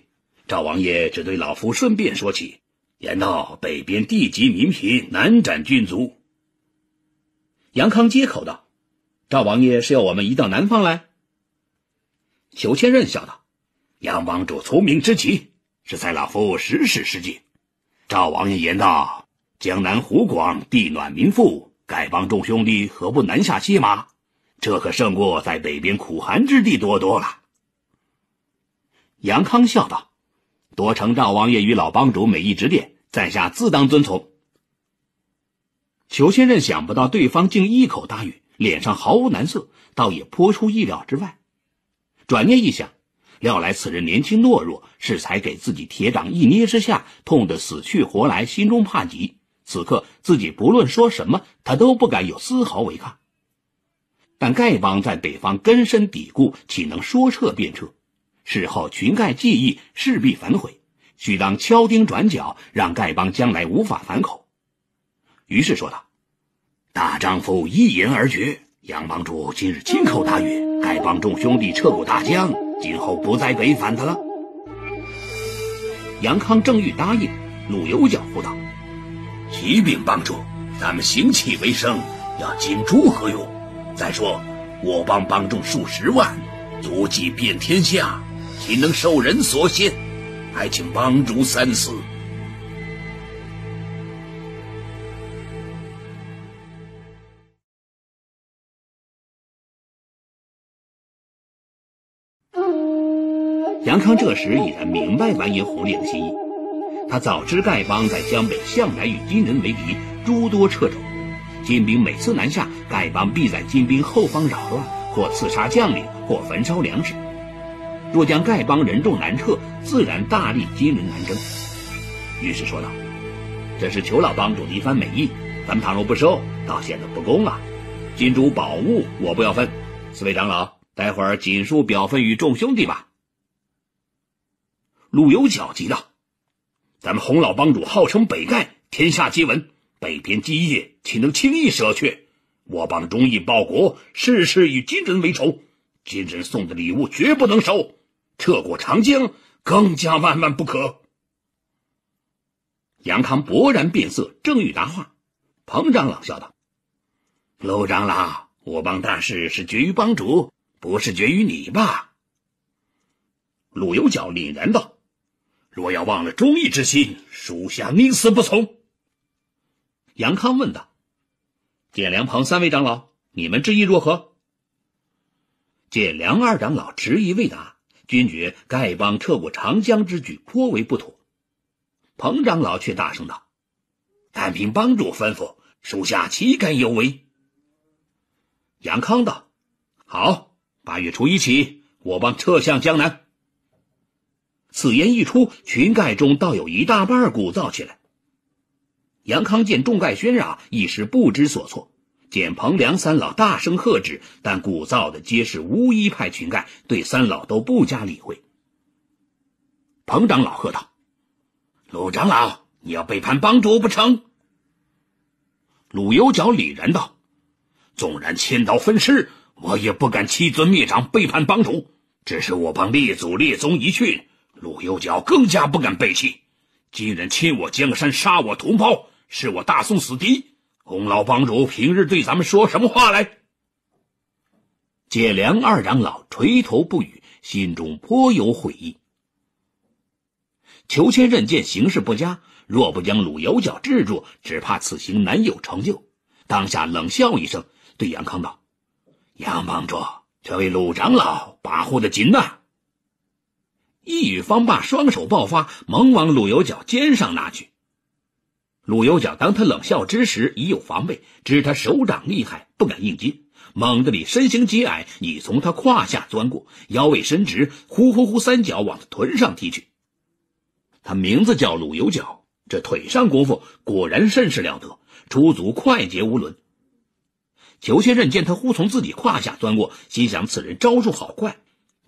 赵王爷只对老夫顺便说起，言道北边地瘠民贫，南展郡族。杨康接口道：“赵王爷是要我们移到南方来？”裘千仞笑道：“杨帮主聪明之极，是在老夫十世师计。赵王爷言道，江南湖广地暖民富。”丐帮众兄弟何不南下西马？这可胜过在北边苦寒之地多多了。杨康笑道：“多承赵王爷与老帮主美意指点，在下自当遵从。”裘千仞想不到对方竟一口答应，脸上毫无难色，倒也颇出意料之外。转念一想，料来此人年轻懦弱，适才给自己铁掌一捏之下，痛得死去活来，心中怕极。此刻自己不论说什么，他都不敢有丝毫违抗。但丐帮在北方根深蒂固，岂能说撤便撤？事后群丐记忆势必反悔，须当敲钉转角，让丐帮将来无法反口。于是说道：“大丈夫一言而决，杨帮主今日亲口答应，丐帮众兄弟撤股大江，今后不再违反他了。”杨康正欲答应，陆游脚呼道。一禀帮主，咱们行乞为生，要金珠何用？再说，我帮帮众数十万，足迹遍天下，岂能受人所限？还请帮主三思。杨康这时已然明白完颜狐烈的心意。他早知丐帮在江北向来与金人为敌，诸多掣肘。金兵每次南下，丐帮必在金兵后方扰乱，或刺杀将领，或焚烧粮食。若将丐帮人众南撤，自然大力金人南征。于是说道：“这是裘老帮主的一番美意，咱们倘若不收，倒显得不公了。金主宝物我不要分，四位长老，待会儿尽数表分与众兄弟吧。”陆有脚急道。咱们洪老帮主号称北丐，天下皆闻。北边基业岂能轻易舍去？我帮忠义报国，事事与金人为仇。金人送的礼物绝不能收，撤过长江更加万万不可。杨康勃然变色，正欲答话，彭长老笑道：“陆长老，我帮大事是决于帮主，不是决于你吧？”陆有脚凛然道。若要忘了忠义之心，属下宁死不从。”杨康问道：“见梁、鹏三位长老，你们之意如何？”见梁二长老迟疑未答，君觉丐帮撤过长江之举颇为不妥。彭长老却大声道：“但凭帮主吩咐，属下岂敢有违？”杨康道：“好，八月初一起，我帮撤向江南。”此言一出，群丐中倒有一大半鼓噪起来。杨康见众丐喧嚷，一时不知所措。见彭、梁三老大声喝止，但鼓噪的皆是巫医派群丐，对三老都不加理会。彭长老喝道：“鲁长老，你要背叛帮主不成？”鲁有脚凛然道：“纵然千刀分尸，我也不敢欺尊灭长，背叛帮主。只是我帮列祖列宗一去，鲁有脚更加不敢背弃，竟人侵我江山，杀我同胞，是我大宋死敌。洪老帮主平日对咱们说什么话来？解梁二长老垂头不语，心中颇有悔意。裘千仞见形势不佳，若不将鲁有脚制住，只怕此行难有成就。当下冷笑一声，对杨康道：“杨帮主，这位鲁长老把护的紧呐。”一语方罢，双手爆发，猛往鲁有脚肩上拿去。鲁有脚当他冷笑之时，已有防备，知他手掌厉害，不敢硬接。猛地里身形极矮，已从他胯下钻过，腰位伸直，呼呼呼三脚往他臀上踢去。他名字叫鲁有脚，这腿上功夫果然甚是了得，出足快捷无伦。裘千仞见他忽从自己胯下钻过，心想此人招数好快。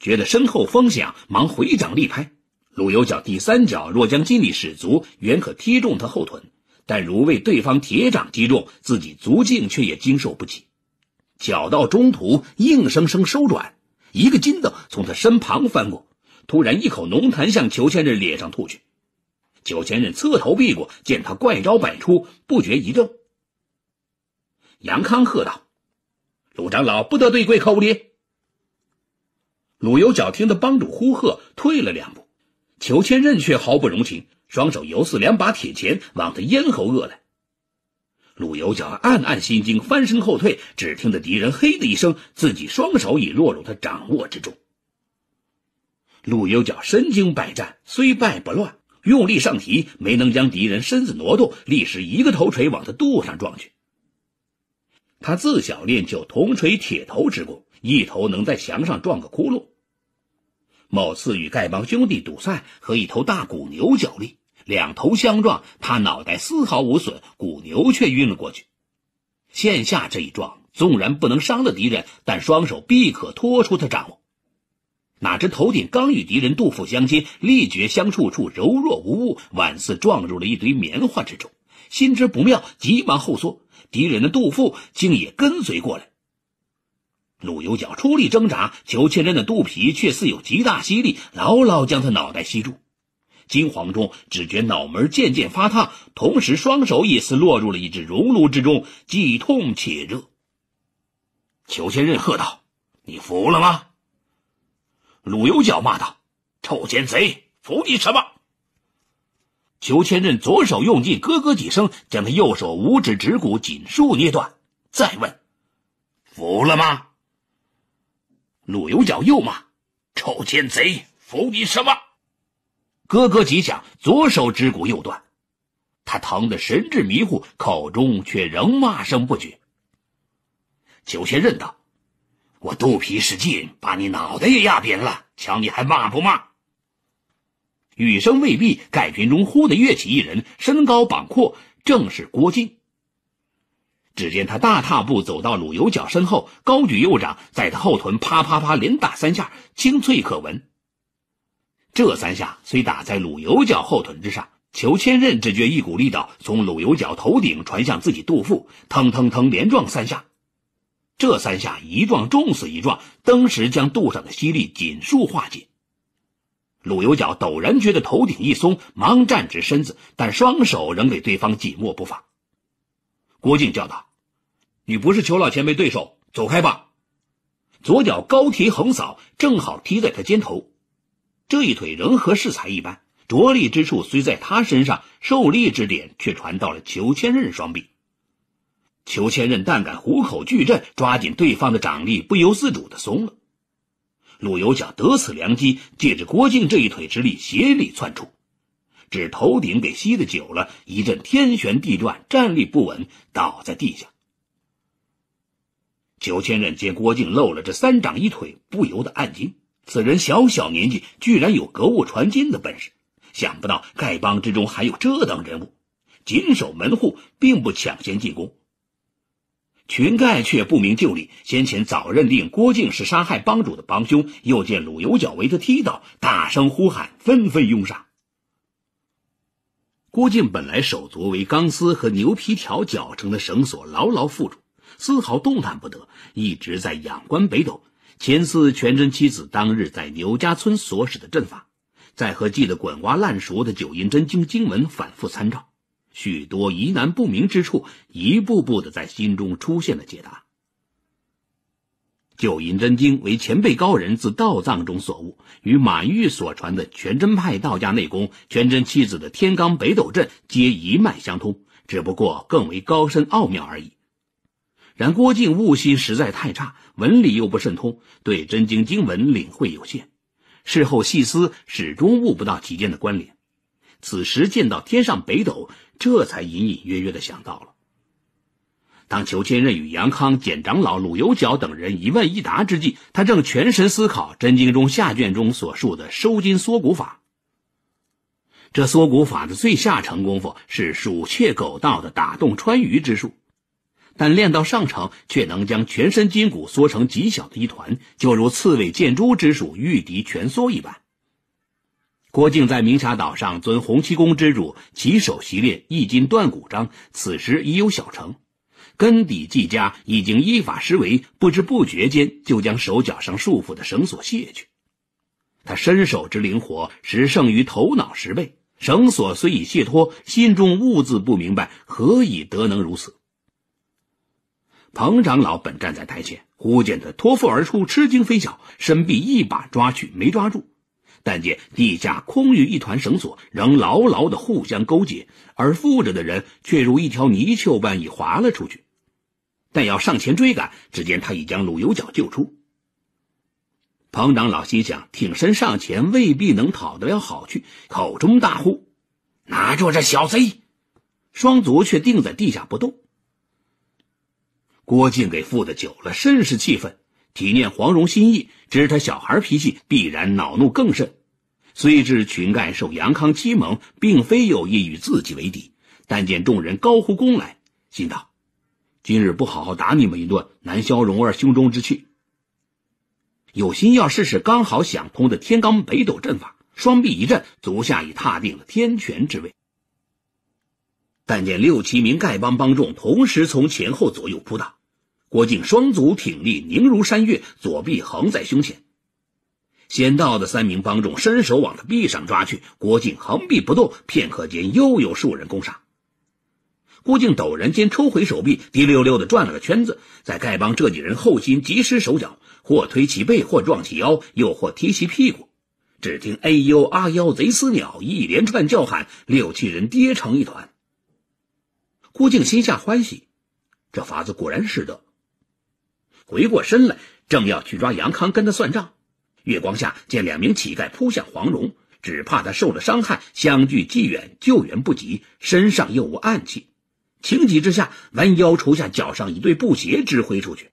觉得身后风响，忙回掌力拍。鲁有脚第三脚若将劲力使足，原可踢中他后臀；但如为对方铁掌击中，自己足劲却也经受不起。脚到中途，硬生生收转，一个筋斗从他身旁翻过。突然，一口浓痰向裘千仞脸上吐去。裘千仞侧头避过，见他怪招百出，不觉一怔。杨康喝道：“鲁长老不得对贵客无礼。”鲁有脚听得帮主呼喝，退了两步，裘千仞却毫不容情，双手犹似两把铁钳，往他咽喉扼来。鲁有脚暗暗心惊，翻身后退，只听得敌人嘿的一声，自己双手已落入他掌握之中。鲁有脚身经百战，虽败不乱，用力上提，没能将敌人身子挪动，立时一个头锤往他肚上撞去。他自小练就铜锤铁头之功。一头能在墙上撞个窟窿。某次与丐帮兄弟赌赛，和一头大骨牛角力，两头相撞，他脑袋丝毫无损，骨牛却晕了过去。现下这一撞，纵然不能伤了敌人，但双手必可托出他掌握。哪知头顶刚与敌人肚腹相接，力觉相触处柔弱无物，宛似撞入了一堆棉花之中。心知不妙，急忙后缩，敌人的肚腹竟也跟随过来。鲁有脚出力挣扎，裘千仞的肚皮却似有极大吸力，牢牢将他脑袋吸住。惊惶中，只觉脑门渐渐发烫，同时双手也似落入了一只熔炉之中，既痛且热。裘千仞喝道：“你服了吗？”鲁有脚骂道：“臭奸贼，服你什么？”裘千仞左手用劲，咯咯几声，将他右手五指指骨尽数捏断，再问：“服了吗？”鲁油脚又骂：“臭奸贼，服你什么？”咯咯几响，左手指骨，又断。他疼得神志迷糊，口中却仍骂声不绝。九仙认道：“我肚皮使劲，把你脑袋也压扁了，瞧你还骂不骂？”语声未毕，盖瓶中忽地跃起一人，身高膀阔，正是郭靖。只见他大踏步走到鲁有脚身后，高举右掌，在他后臀啪啪啪连打三下，清脆可闻。这三下虽打在鲁有脚后臀之上，裘千仞只觉一股力道从鲁有脚头顶传向自己肚腹，腾腾腾连撞三下。这三下一撞重死一撞，登时将肚上的吸力尽数化解。鲁有脚陡然觉得头顶一松，忙站直身子，但双手仍给对方紧握不放。郭靖叫道：“！”你不是裘老前辈对手，走开吧！左脚高踢横扫，正好踢在他肩头。这一腿仍和适才一般，着力之处虽在他身上，受力之点却传到了裘千仞双臂。裘千仞但感虎口巨震，抓紧对方的掌力不由自主的松了。陆游脚得此良机，借着郭靖这一腿之力斜里窜出，只头顶给吸得久了，一阵天旋地转，站立不稳，倒在地下。九千仞见郭靖露了这三掌一腿，不由得暗惊：此人小小年纪，居然有格物传金的本事。想不到丐帮之中还有这等人物，紧守门户，并不抢先进攻。群丐却不明就里，先前早认定郭靖是杀害帮主的帮凶，又见鲁有脚为他踢倒，大声呼喊，纷纷拥上。郭靖本来手足为钢丝和牛皮条绞成的绳索牢牢缚住。丝毫动弹不得，一直在仰观北斗。前思全真七子当日在牛家村所使的阵法，在和记得滚瓜烂熟的《九阴真经》经文反复参照，许多疑难不明之处，一步步的在心中出现了解答。《九阴真经》为前辈高人自道藏中所悟，与满玉所传的全真派道家内功、全真七子的天罡北斗阵皆一脉相通，只不过更为高深奥妙而已。然郭靖悟性实在太差，文理又不甚通，对真经经文领会有限，事后细思始终悟不到其间的关联。此时见到天上北斗，这才隐隐约约的想到了。当裘千仞与杨康、简长老、鲁有脚等人一问一答之际，他正全神思考真经中下卷中所述的收金缩骨法。这缩骨法的最下乘功夫是鼠窃狗盗的打洞穿鱼之术。但练到上乘，却能将全身筋骨缩成极小的一团，就如刺猬见猪之术，御敌蜷缩一般。郭靖在明霞岛上遵洪七公之嘱，起手习练易筋断骨章，此时已有小成，根底既佳，已经依法施为，不知不觉间就将手脚上束缚的绳索卸去。他身手之灵活，实胜于头脑十倍。绳索虽已卸脱，心中兀自不明白何以得能如此。彭长老本站在台前，忽见他脱腹而出，吃惊非小，伸臂一把抓去，没抓住。但见地下空余一团绳索，仍牢牢地互相勾结，而负着的人却如一条泥鳅般已滑了出去。但要上前追赶，只见他已将鲁有脚救出。彭长老心想，挺身上前未必能讨得了好去，口中大呼：“拿住这小贼！”双足却定在地下不动。郭靖给负的久了，甚是气愤。体念黄蓉心意，知他小孩脾气，必然恼怒更甚。虽知群丐受杨康欺蒙，并非有意与自己为敌，但见众人高呼攻来，心道：今日不好好打你们一顿，难消蓉儿胸中之气。有心要试试刚好想通的天罡北斗阵法，双臂一震，足下已踏定了天权之位。但见六七名丐帮帮众同时从前后左右扑打。郭靖双足挺立，凝如山岳，左臂横在胸前。先到的三名帮众伸手往他臂上抓去，郭靖横臂不动。片刻间，又有数人攻上。郭靖陡然间抽回手臂，滴溜溜的转了个圈子，在丐帮这几人后心急失手脚，或推其背，或撞其腰，又或踢其屁股。只听“哎呦，啊妖，贼撕鸟！”一连串叫喊，六七人跌成一团。郭靖心下欢喜，这法子果然是的。回过身来，正要去抓杨康跟他算账，月光下见两名乞丐扑向黄蓉，只怕他受了伤害，相距既远，救援不及，身上又无暗器，情急之下弯腰除下脚上一对布鞋，指挥出去。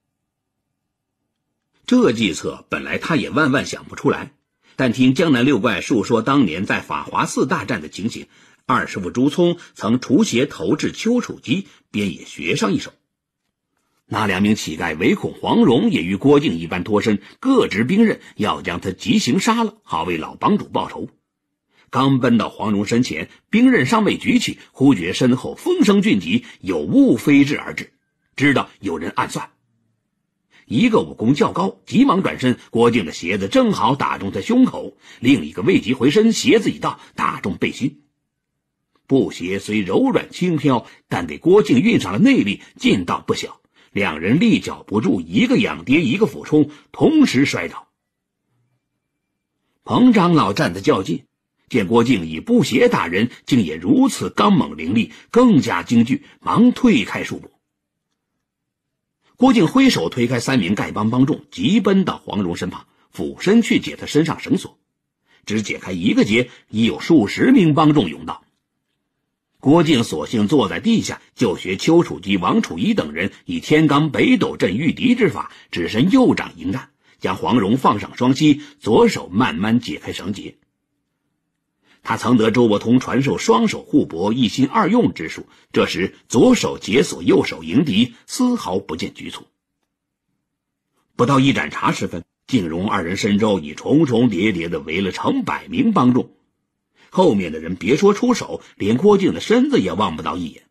这计策本来他也万万想不出来，但听江南六怪述说当年在法华寺大战的情形，二师傅朱聪曾除邪投掷丘处机，便也学上一手。那两名乞丐唯恐黄蓉也与郭靖一般脱身，各执兵刃要将他即行杀了，好为老帮主报仇。刚奔到黄蓉身前，兵刃尚未举起，忽觉身后风声迅急，有物飞至而至，知道有人暗算。一个武功较高，急忙转身，郭靖的鞋子正好打中他胸口；另一个未及回身，鞋子已到，打中背心。布鞋虽柔软轻飘，但给郭靖运上了内力，劲道不小。两人立脚不住，一个仰跌，一个俯冲，同时摔倒。彭长老站得较近，见郭靖以布鞋打人，竟也如此刚猛凌厉，更加惊惧，忙退开数步。郭靖挥手推开三名丐帮帮众，急奔到黄蓉身旁，俯身去解她身上绳索，只解开一个结，已有数十名帮众涌到。郭靖索性坐在地下，就学丘处机、王处一等人以天罡北斗阵御敌之法，只身右掌迎战，将黄蓉放上双膝，左手慢慢解开绳结。他曾得周伯通传授双手互搏、一心二用之术，这时左手解锁，右手迎敌，丝毫不见局促。不到一盏茶时分，靖荣二人身周已重重叠叠地围了成百名帮众。后面的人别说出手，连郭靖的身子也望不到一眼。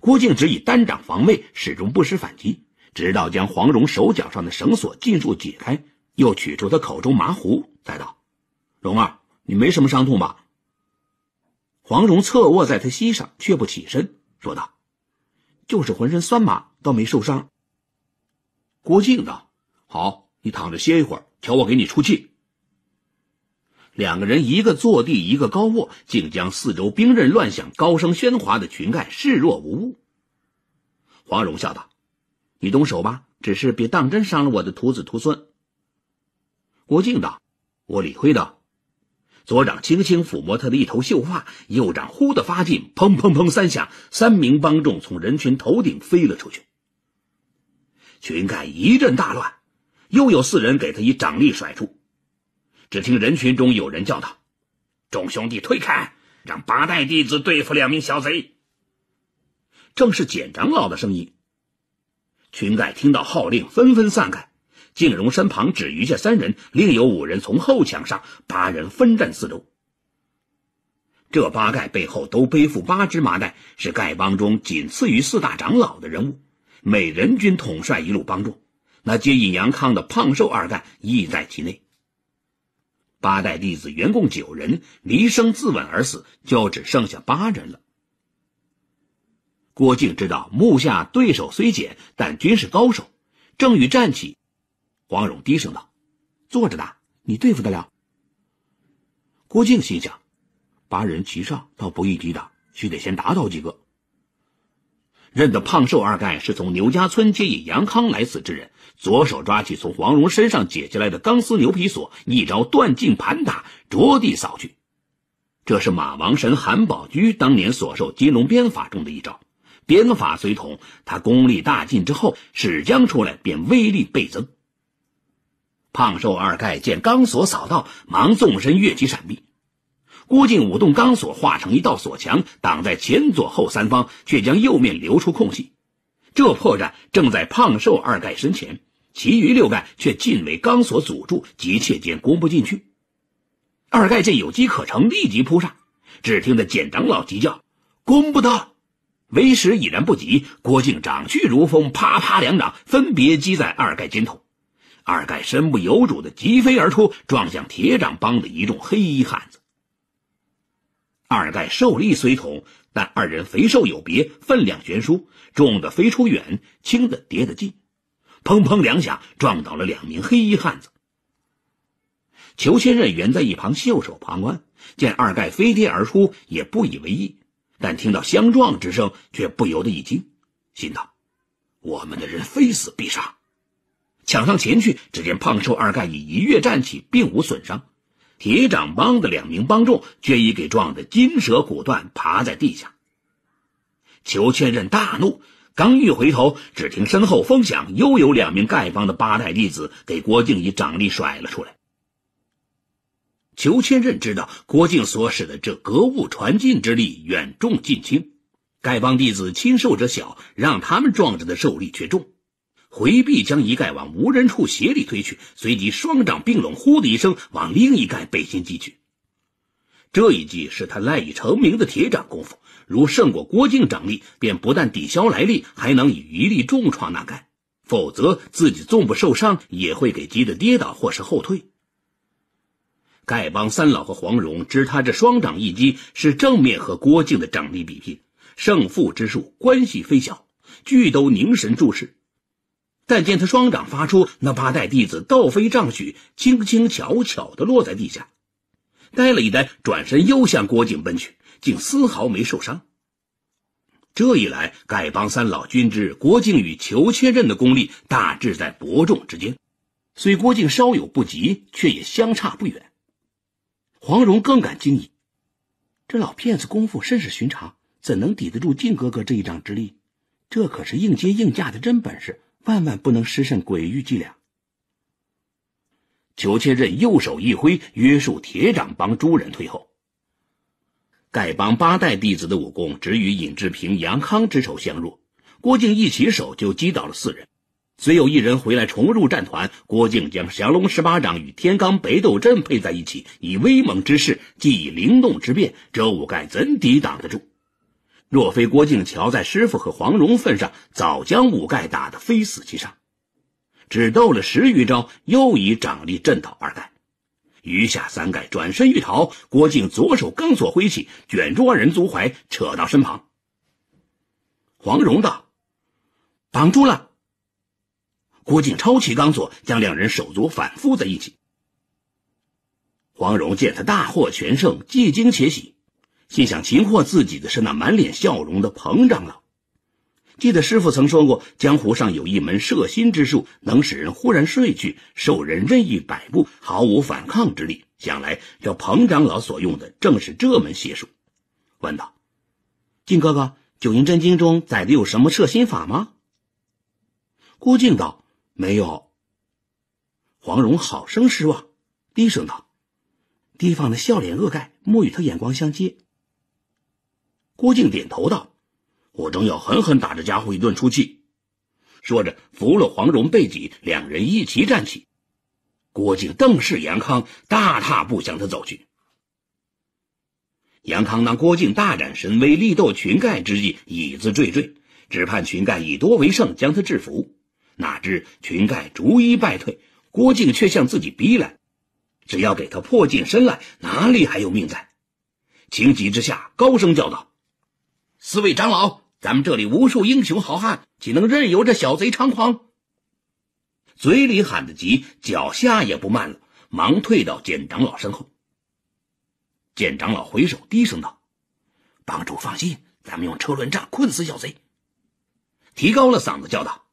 郭靖只以单掌防卫，始终不失反击，直到将黄蓉手脚上的绳索尽数解开，又取出他口中麻壶，才道：“蓉儿，你没什么伤痛吧？”黄蓉侧卧在他膝上，却不起身，说道：“就是浑身酸麻，倒没受伤。”郭靖道：“好，你躺着歇一会儿，瞧我给你出气。”两个人，一个坐地，一个高卧，竟将四周兵刃乱响、高声喧哗的群干视若无物。黄蓉笑道：“你动手吧，只是别当真伤了我的徒子徒孙。”郭靖道：“我理会的。”左掌轻轻抚摸他的一头秀发，右掌忽的发劲，砰砰砰三响，三名帮众从人群头顶飞了出去。群干一阵大乱，又有四人给他以掌力甩出。只听人群中有人叫道：“众兄弟，退开，让八代弟子对付两名小贼。”正是简长老的声音。群丐听到号令，纷纷散开。静荣身旁只余下三人，另有五人从后墙上，八人分站四周。这八丐背后都背负八只麻袋，是丐帮中仅次于四大长老的人物，每人均统帅一路帮众。那接引杨康的胖瘦二丐亦在其内。八代弟子原共九人，离生自刎而死，就只剩下八人了。郭靖知道，目下对手虽简，但均是高手。正欲站起，黄蓉低声道：“坐着打，你对付得了。”郭靖心想，八人齐上，倒不易抵挡，须得先打倒几个。认得胖瘦二盖是从牛家村接引杨康来此之人。左手抓起从黄蓉身上解下来的钢丝牛皮锁，一招断劲盘打，着地扫去。这是马王神韩宝驹当年所授金龙鞭法中的一招。鞭法虽同，他功力大进之后，使将出来便威力倍增。胖瘦二盖见钢索扫到，忙纵身跃起闪避。郭靖舞动钢索，化成一道锁墙，挡在前左后三方，却将右面留出空隙。这破绽正在胖瘦二盖身前，其余六盖却尽为钢索阻住，急切间攻不进去。二盖见有机可乘，立即扑上。只听得简长老急叫：“攻不得！”为时已然不及，郭靖掌去如风，啪啪两掌分别击在二盖肩头。二盖身不由主的疾飞而出，撞向铁掌帮的一众黑衣汉子。二盖受力虽同，但二人肥瘦有别，分量悬殊。重的飞出远，轻的跌得近，砰砰两响，撞倒了两名黑衣汉子。裘千仞原在一旁袖手旁观，见二盖飞跌而出，也不以为意。但听到相撞之声，却不由得一惊，心道：“我们的人非死必杀。”抢上前去，只见胖瘦二盖已一跃站起，并无损伤。铁掌帮的两名帮众却已给撞得金蛇骨断，爬在地下。裘千仞大怒，刚欲回头，只听身后风响，又有两名丐帮的八代弟子给郭靖以掌力甩了出来。裘千仞知道郭靖所使的这格物传劲之力远重近轻，丐帮弟子亲受者小，让他们撞着的受力却重，回避将一丐往无人处斜里推去，随即双掌并拢，呼的一声往另一丐背心击去。这一击是他赖以成名的铁掌功夫。如胜过郭靖掌力，便不但抵消来力，还能以一力重创那丐；否则，自己纵不受伤，也会给急得跌倒或是后退。丐帮三老和黄蓉知他这双掌一击是正面和郭靖的掌力比拼，胜负之数关系非小，俱都凝神注视。但见他双掌发出，那八代弟子倒飞丈许，轻轻巧巧地落在地下。呆了一呆，转身又向郭靖奔去，竟丝毫没受伤。这一来，丐帮三老均知郭靖与裘千仞的功力大致在伯仲之间，虽郭靖稍有不及，却也相差不远。黄蓉更感惊异，这老骗子功夫甚是寻常，怎能抵得住靖哥哥这一掌之力？这可是应接应驾的真本事，万万不能施慎诡谲伎俩。裘千仞右手一挥，约束铁掌帮诸人退后。丐帮八代弟子的武功只与尹志平、杨康之手相若。郭靖一起手就击倒了四人，虽有一人回来重入战团，郭靖将降龙十八掌与天罡北斗阵配在一起，以威猛之势，既以灵动之变，这五丐怎抵挡得住？若非郭靖瞧在师傅和黄蓉份上，早将五丐打得非死即伤。只斗了十余招，又以掌力震倒二代，余下三盖转身欲逃。郭靖左手钢索挥起，卷住二人足踝，扯到身旁。黄蓉道：“绑住了。”郭靖抄起钢索，将两人手足反复在一起。黄蓉见他大获全胜，既惊且喜，心想擒获自己的是那满脸笑容的彭长老。记得师傅曾说过，江湖上有一门摄心之术，能使人忽然睡去，受人任意摆布，毫无反抗之力。想来这彭长老所用的正是这门邪术。问道：“靖哥哥，九阴真经中载的有什么摄心法吗？”郭靖道：“没有。”黄蓉好生失望，低声道：“提防的笑脸恶盖，莫与他眼光相接。”郭靖点头道。我正要狠狠打这家伙一顿出气，说着扶了黄蓉背脊，两人一齐站起。郭靖瞪视杨康，大踏步向他走去。杨康当郭靖大展神威，力斗群丐之际，椅子坠坠，只盼群丐以多为胜，将他制服。哪知群丐逐一败退，郭靖却向自己逼来，只要给他破净身来，哪里还有命在？情急之下，高声叫道：“四位长老！”咱们这里无数英雄好汉，岂能任由这小贼猖狂？嘴里喊得急，脚下也不慢了，忙退到简长老身后。简长老回首低声道：“帮主放心，咱们用车轮战困死小贼。”提高了嗓子叫道：“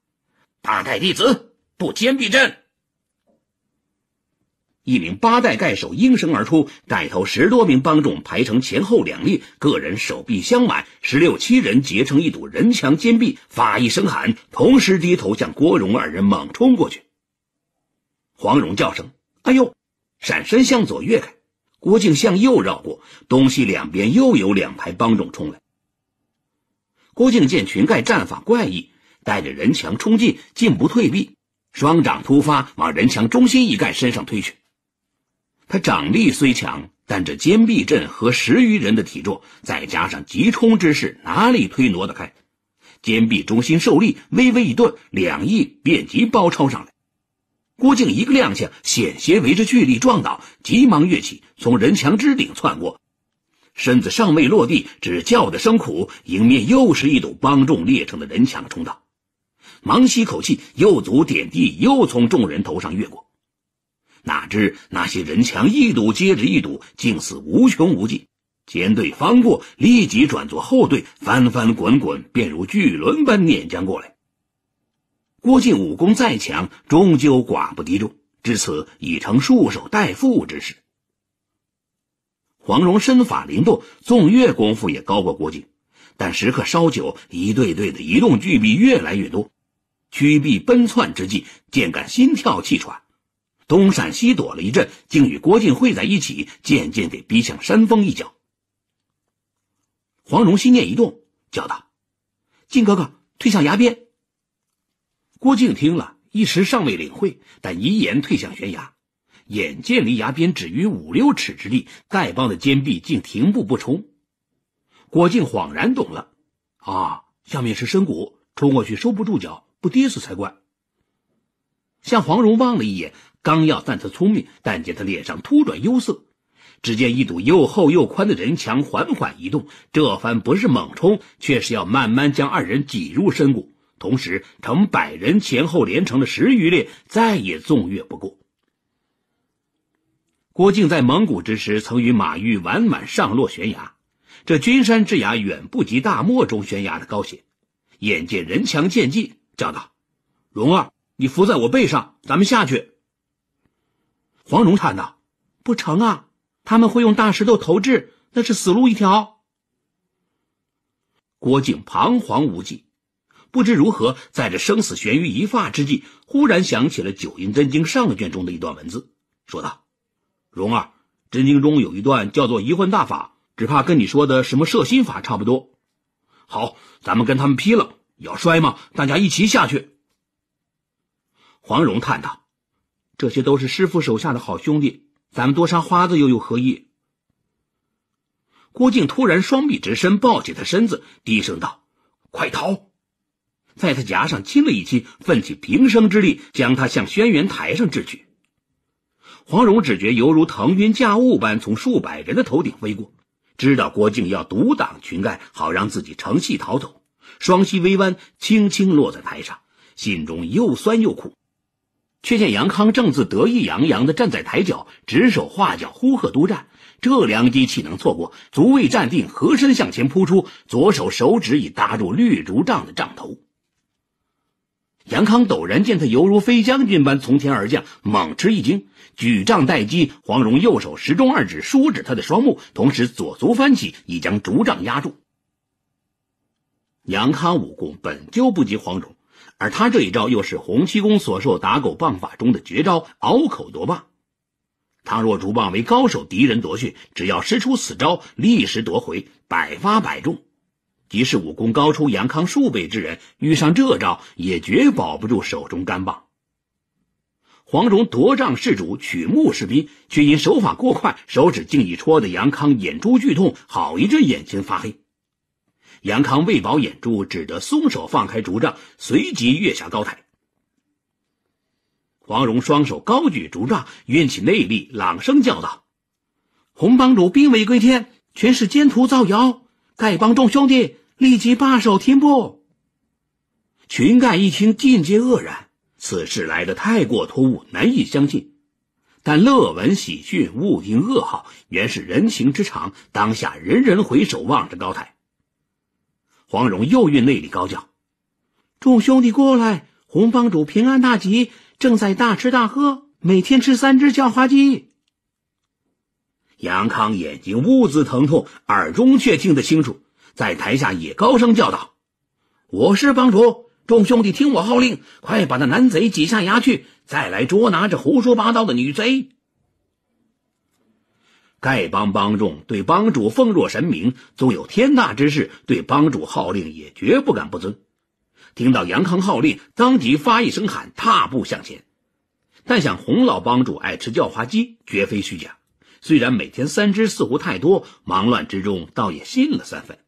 八代弟子，不坚壁阵！”一名八代盖手应声而出，带头十多名帮众排成前后两列，个人手臂相挽，十六七人结成一堵人墙坚壁，发一声喊，同时低头向郭荣二人猛冲过去。黄蓉叫声：“哎呦！”闪身向左跃开，郭靖向右绕过，东西两边又有两排帮众冲来。郭靖见群盖战法怪异，带着人墙冲进，进不退避，双掌突发往人墙中心一盖身上推去。他掌力虽强，但这坚壁阵和十余人的体重，再加上急冲之势，哪里推挪得开？坚壁中心受力，微微一顿，两翼便即包抄上来。郭靖一个踉跄，险些为着巨力撞倒，急忙跃起，从人墙之顶窜过。身子尚未落地，只叫得声苦，迎面又是一堵帮众列成的人墙冲到，忙吸口气，右足点地，又从众人头上跃过。哪知那些人墙一堵接着一堵，竟似无穷无尽。前队翻过，立即转作后队，翻翻滚滚，便如巨轮般碾将过来。郭靖武功再强，终究寡不敌众，至此已成束手待缚之势。黄蓉身法灵动，纵跃功夫也高过郭靖，但时刻烧酒，一队队的移动巨臂越来越多，屈臂奔窜之际，渐感心跳气喘。东闪西躲了一阵，竟与郭靖会在一起，渐渐被逼向山峰一角。黄蓉心念一动，叫道：“靖哥哥，退向崖边。”郭靖听了一时尚未领会，但一言退向悬崖。眼见离崖边只余五六尺之力，丐帮的坚壁竟停步不冲。郭靖恍然懂了：“啊，下面是深谷，冲过去收不住脚，不跌死才怪。”向黄蓉望了一眼，刚要赞他聪明，但见他脸上突转忧色。只见一堵又厚又宽的人墙缓缓移动，这番不是猛冲，却是要慢慢将二人挤入深谷。同时，成百人前后连成了十余列，再也纵越不过。郭靖在蒙古之时，曾与马玉玩婉上落悬崖。这君山之崖远不及大漠中悬崖的高险，眼见人墙渐近，叫道：“蓉儿。”你扶在我背上，咱们下去。黄蓉叹道：“不成啊，他们会用大石头投掷，那是死路一条。”郭靖彷徨无计，不知如何在这生死悬于一发之际，忽然想起了《九阴真经》上卷中的一段文字，说道：“蓉儿，真经中有一段叫做‘移魂大法’，只怕跟你说的什么摄心法差不多。好，咱们跟他们拼了，要摔吗？大家一起下去。”黄蓉叹道：“这些都是师傅手下的好兄弟，咱们多杀花子又有何益？”郭靖突然双臂直伸，抱起他身子，低声道：“快逃！”在他颊上亲了一亲，奋起平生之力，将他向轩辕台上掷去。黄蓉只觉犹如腾云驾雾般从数百人的头顶飞过，知道郭靖要独挡群盖，好让自己乘隙逃走，双膝微弯，轻轻落在台上，心中又酸又苦。却见杨康正自得意洋洋的站在台角，指手画脚，呼喝督战。这良机岂能错过？足未站定，和珅向前扑出，左手手指已搭住绿竹杖的杖头。杨康陡然见他犹如飞将军般从天而降，猛吃一惊，举杖待击。黄蓉右手十中二指梳指他的双目，同时左足翻起，已将竹杖压住。杨康武功本就不及黄蓉。而他这一招又是洪七公所授打狗棒法中的绝招——拗口夺棒。倘若竹棒为高手敌人夺去，只要施出此招，立时夺回，百发百中。即使武功高出杨康数倍之人，遇上这招，也绝保不住手中干棒。黄蓉夺杖事主，取木试兵，却因手法过快，手指竟一戳的杨康眼珠剧痛，好一阵眼前发黑。杨康为保眼珠，只得松手放开竹杖，随即跃下高台。黄蓉双手高举竹杖，运起内力，朗声叫道：“洪帮主兵未归天，全是奸徒造谣。丐帮众兄弟立即罢手停步。”群丐一听，尽皆愕然。此事来得太过突兀，难以相信。但乐闻喜讯，勿听噩耗，原是人情之常。当下人人回首望着高台。黄蓉又运内力高叫：“众兄弟过来，洪帮主平安大吉，正在大吃大喝，每天吃三只叫花鸡。”杨康眼睛兀自疼痛，耳中却听得清楚，在台下也高声叫道：“我是帮主，众兄弟听我号令，快把那男贼挤下崖去，再来捉拿这胡说八道的女贼。”丐帮帮众对帮主奉若神明，纵有天大之事，对帮主号令也绝不敢不遵。听到杨康号令，当即发一声喊，踏步向前。但想洪老帮主爱吃叫花鸡，绝非虚假。虽然每天三只似乎太多，忙乱之中倒也信了三分。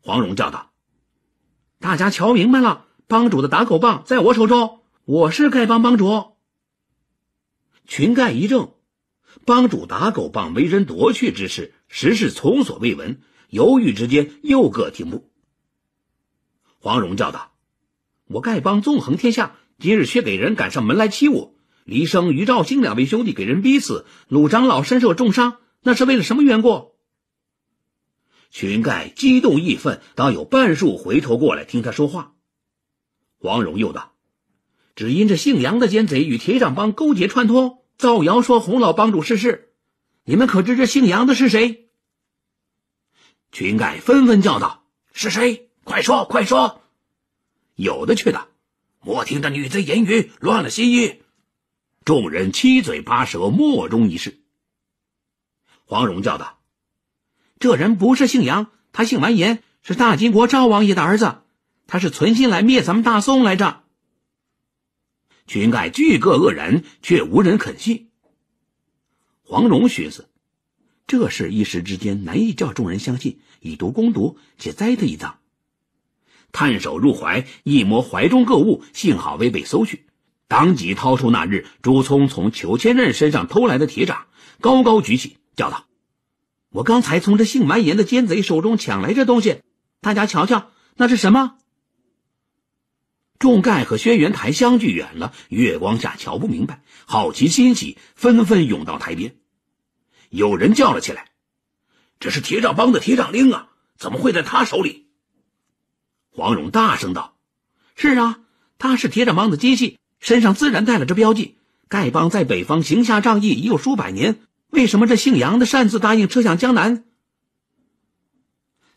黄蓉叫道：“大家瞧明白了，帮主的打狗棒在我手中，我是丐帮帮主。”群丐一怔。帮主打狗棒为人夺去之事，实是从所未闻。犹豫之间，又各停步。黄蓉叫道：“我丐帮纵横天下，今日却给人赶上门来欺我。黎生、于兆兴两位兄弟给人逼死，鲁长老身受重伤，那是为了什么缘故？”群丐激动义愤，当有半数回头过来听他说话。黄蓉又道：“只因这姓杨的奸贼与铁掌帮勾结串通。”造谣说洪老帮主逝世，你们可知这姓杨的是谁？群丐纷纷叫道：“是谁？快说，快说！”有的去的，莫听这女贼言语，乱了心意。众人七嘴八舌，莫衷一是。黄蓉叫道：“这人不是姓杨，他姓完颜，是大金国赵王爷的儿子。他是存心来灭咱们大宋来着。”群盖巨各愕然，却无人肯信。黄蓉寻思，这事一时之间难以叫众人相信，以毒攻毒，且栽他一赃。探手入怀，一摸怀中各物，幸好未被搜去，当即掏出那日朱聪从裘千仞身上偷来的铁掌，高高举起，叫道：“我刚才从这姓蛮颜的奸贼手中抢来这东西，大家瞧瞧，那是什么？”众盖和轩辕台相距远了，月光下瞧不明白，好奇欣喜，纷纷涌到台边。有人叫了起来：“这是铁掌帮的铁掌令啊！怎么会在他手里？”黄蓉大声道：“是啊，他是铁掌帮的机器，身上自然带了这标记。丐帮在北方行侠仗义已有数百年，为什么这姓杨的擅自答应撤向江南？”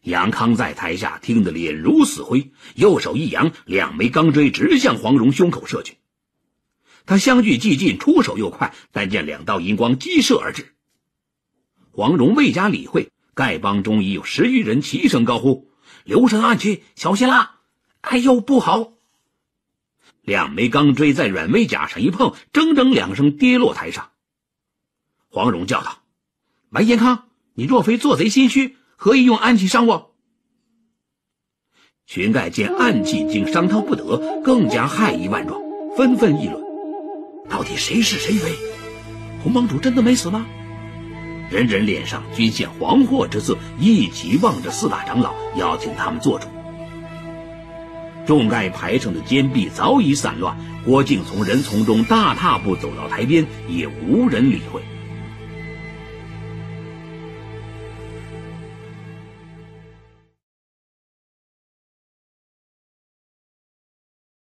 杨康在台下听得脸如死灰，右手一扬，两枚钢锥直向黄蓉胸口射去。他相距既近，出手又快，但见两道银光激射而至。黄蓉未加理会，丐帮中已有十余人齐声高呼：“留神暗器，小心啦！”“哎呦，不好！”两枚钢锥在软猬甲上一碰，铮铮两声跌落台上。黄蓉叫道：“白延康，你若非做贼心虚。”何以用暗器伤我？群丐见暗器竟伤他不得，更加害意万状，纷纷议论：到底谁是谁非？洪帮主真的没死吗？人人脸上均现惶惑之色，一起望着四大长老，邀请他们做主。众丐排成的坚壁早已散乱，郭靖从人丛中大踏步走到台边，也无人理会。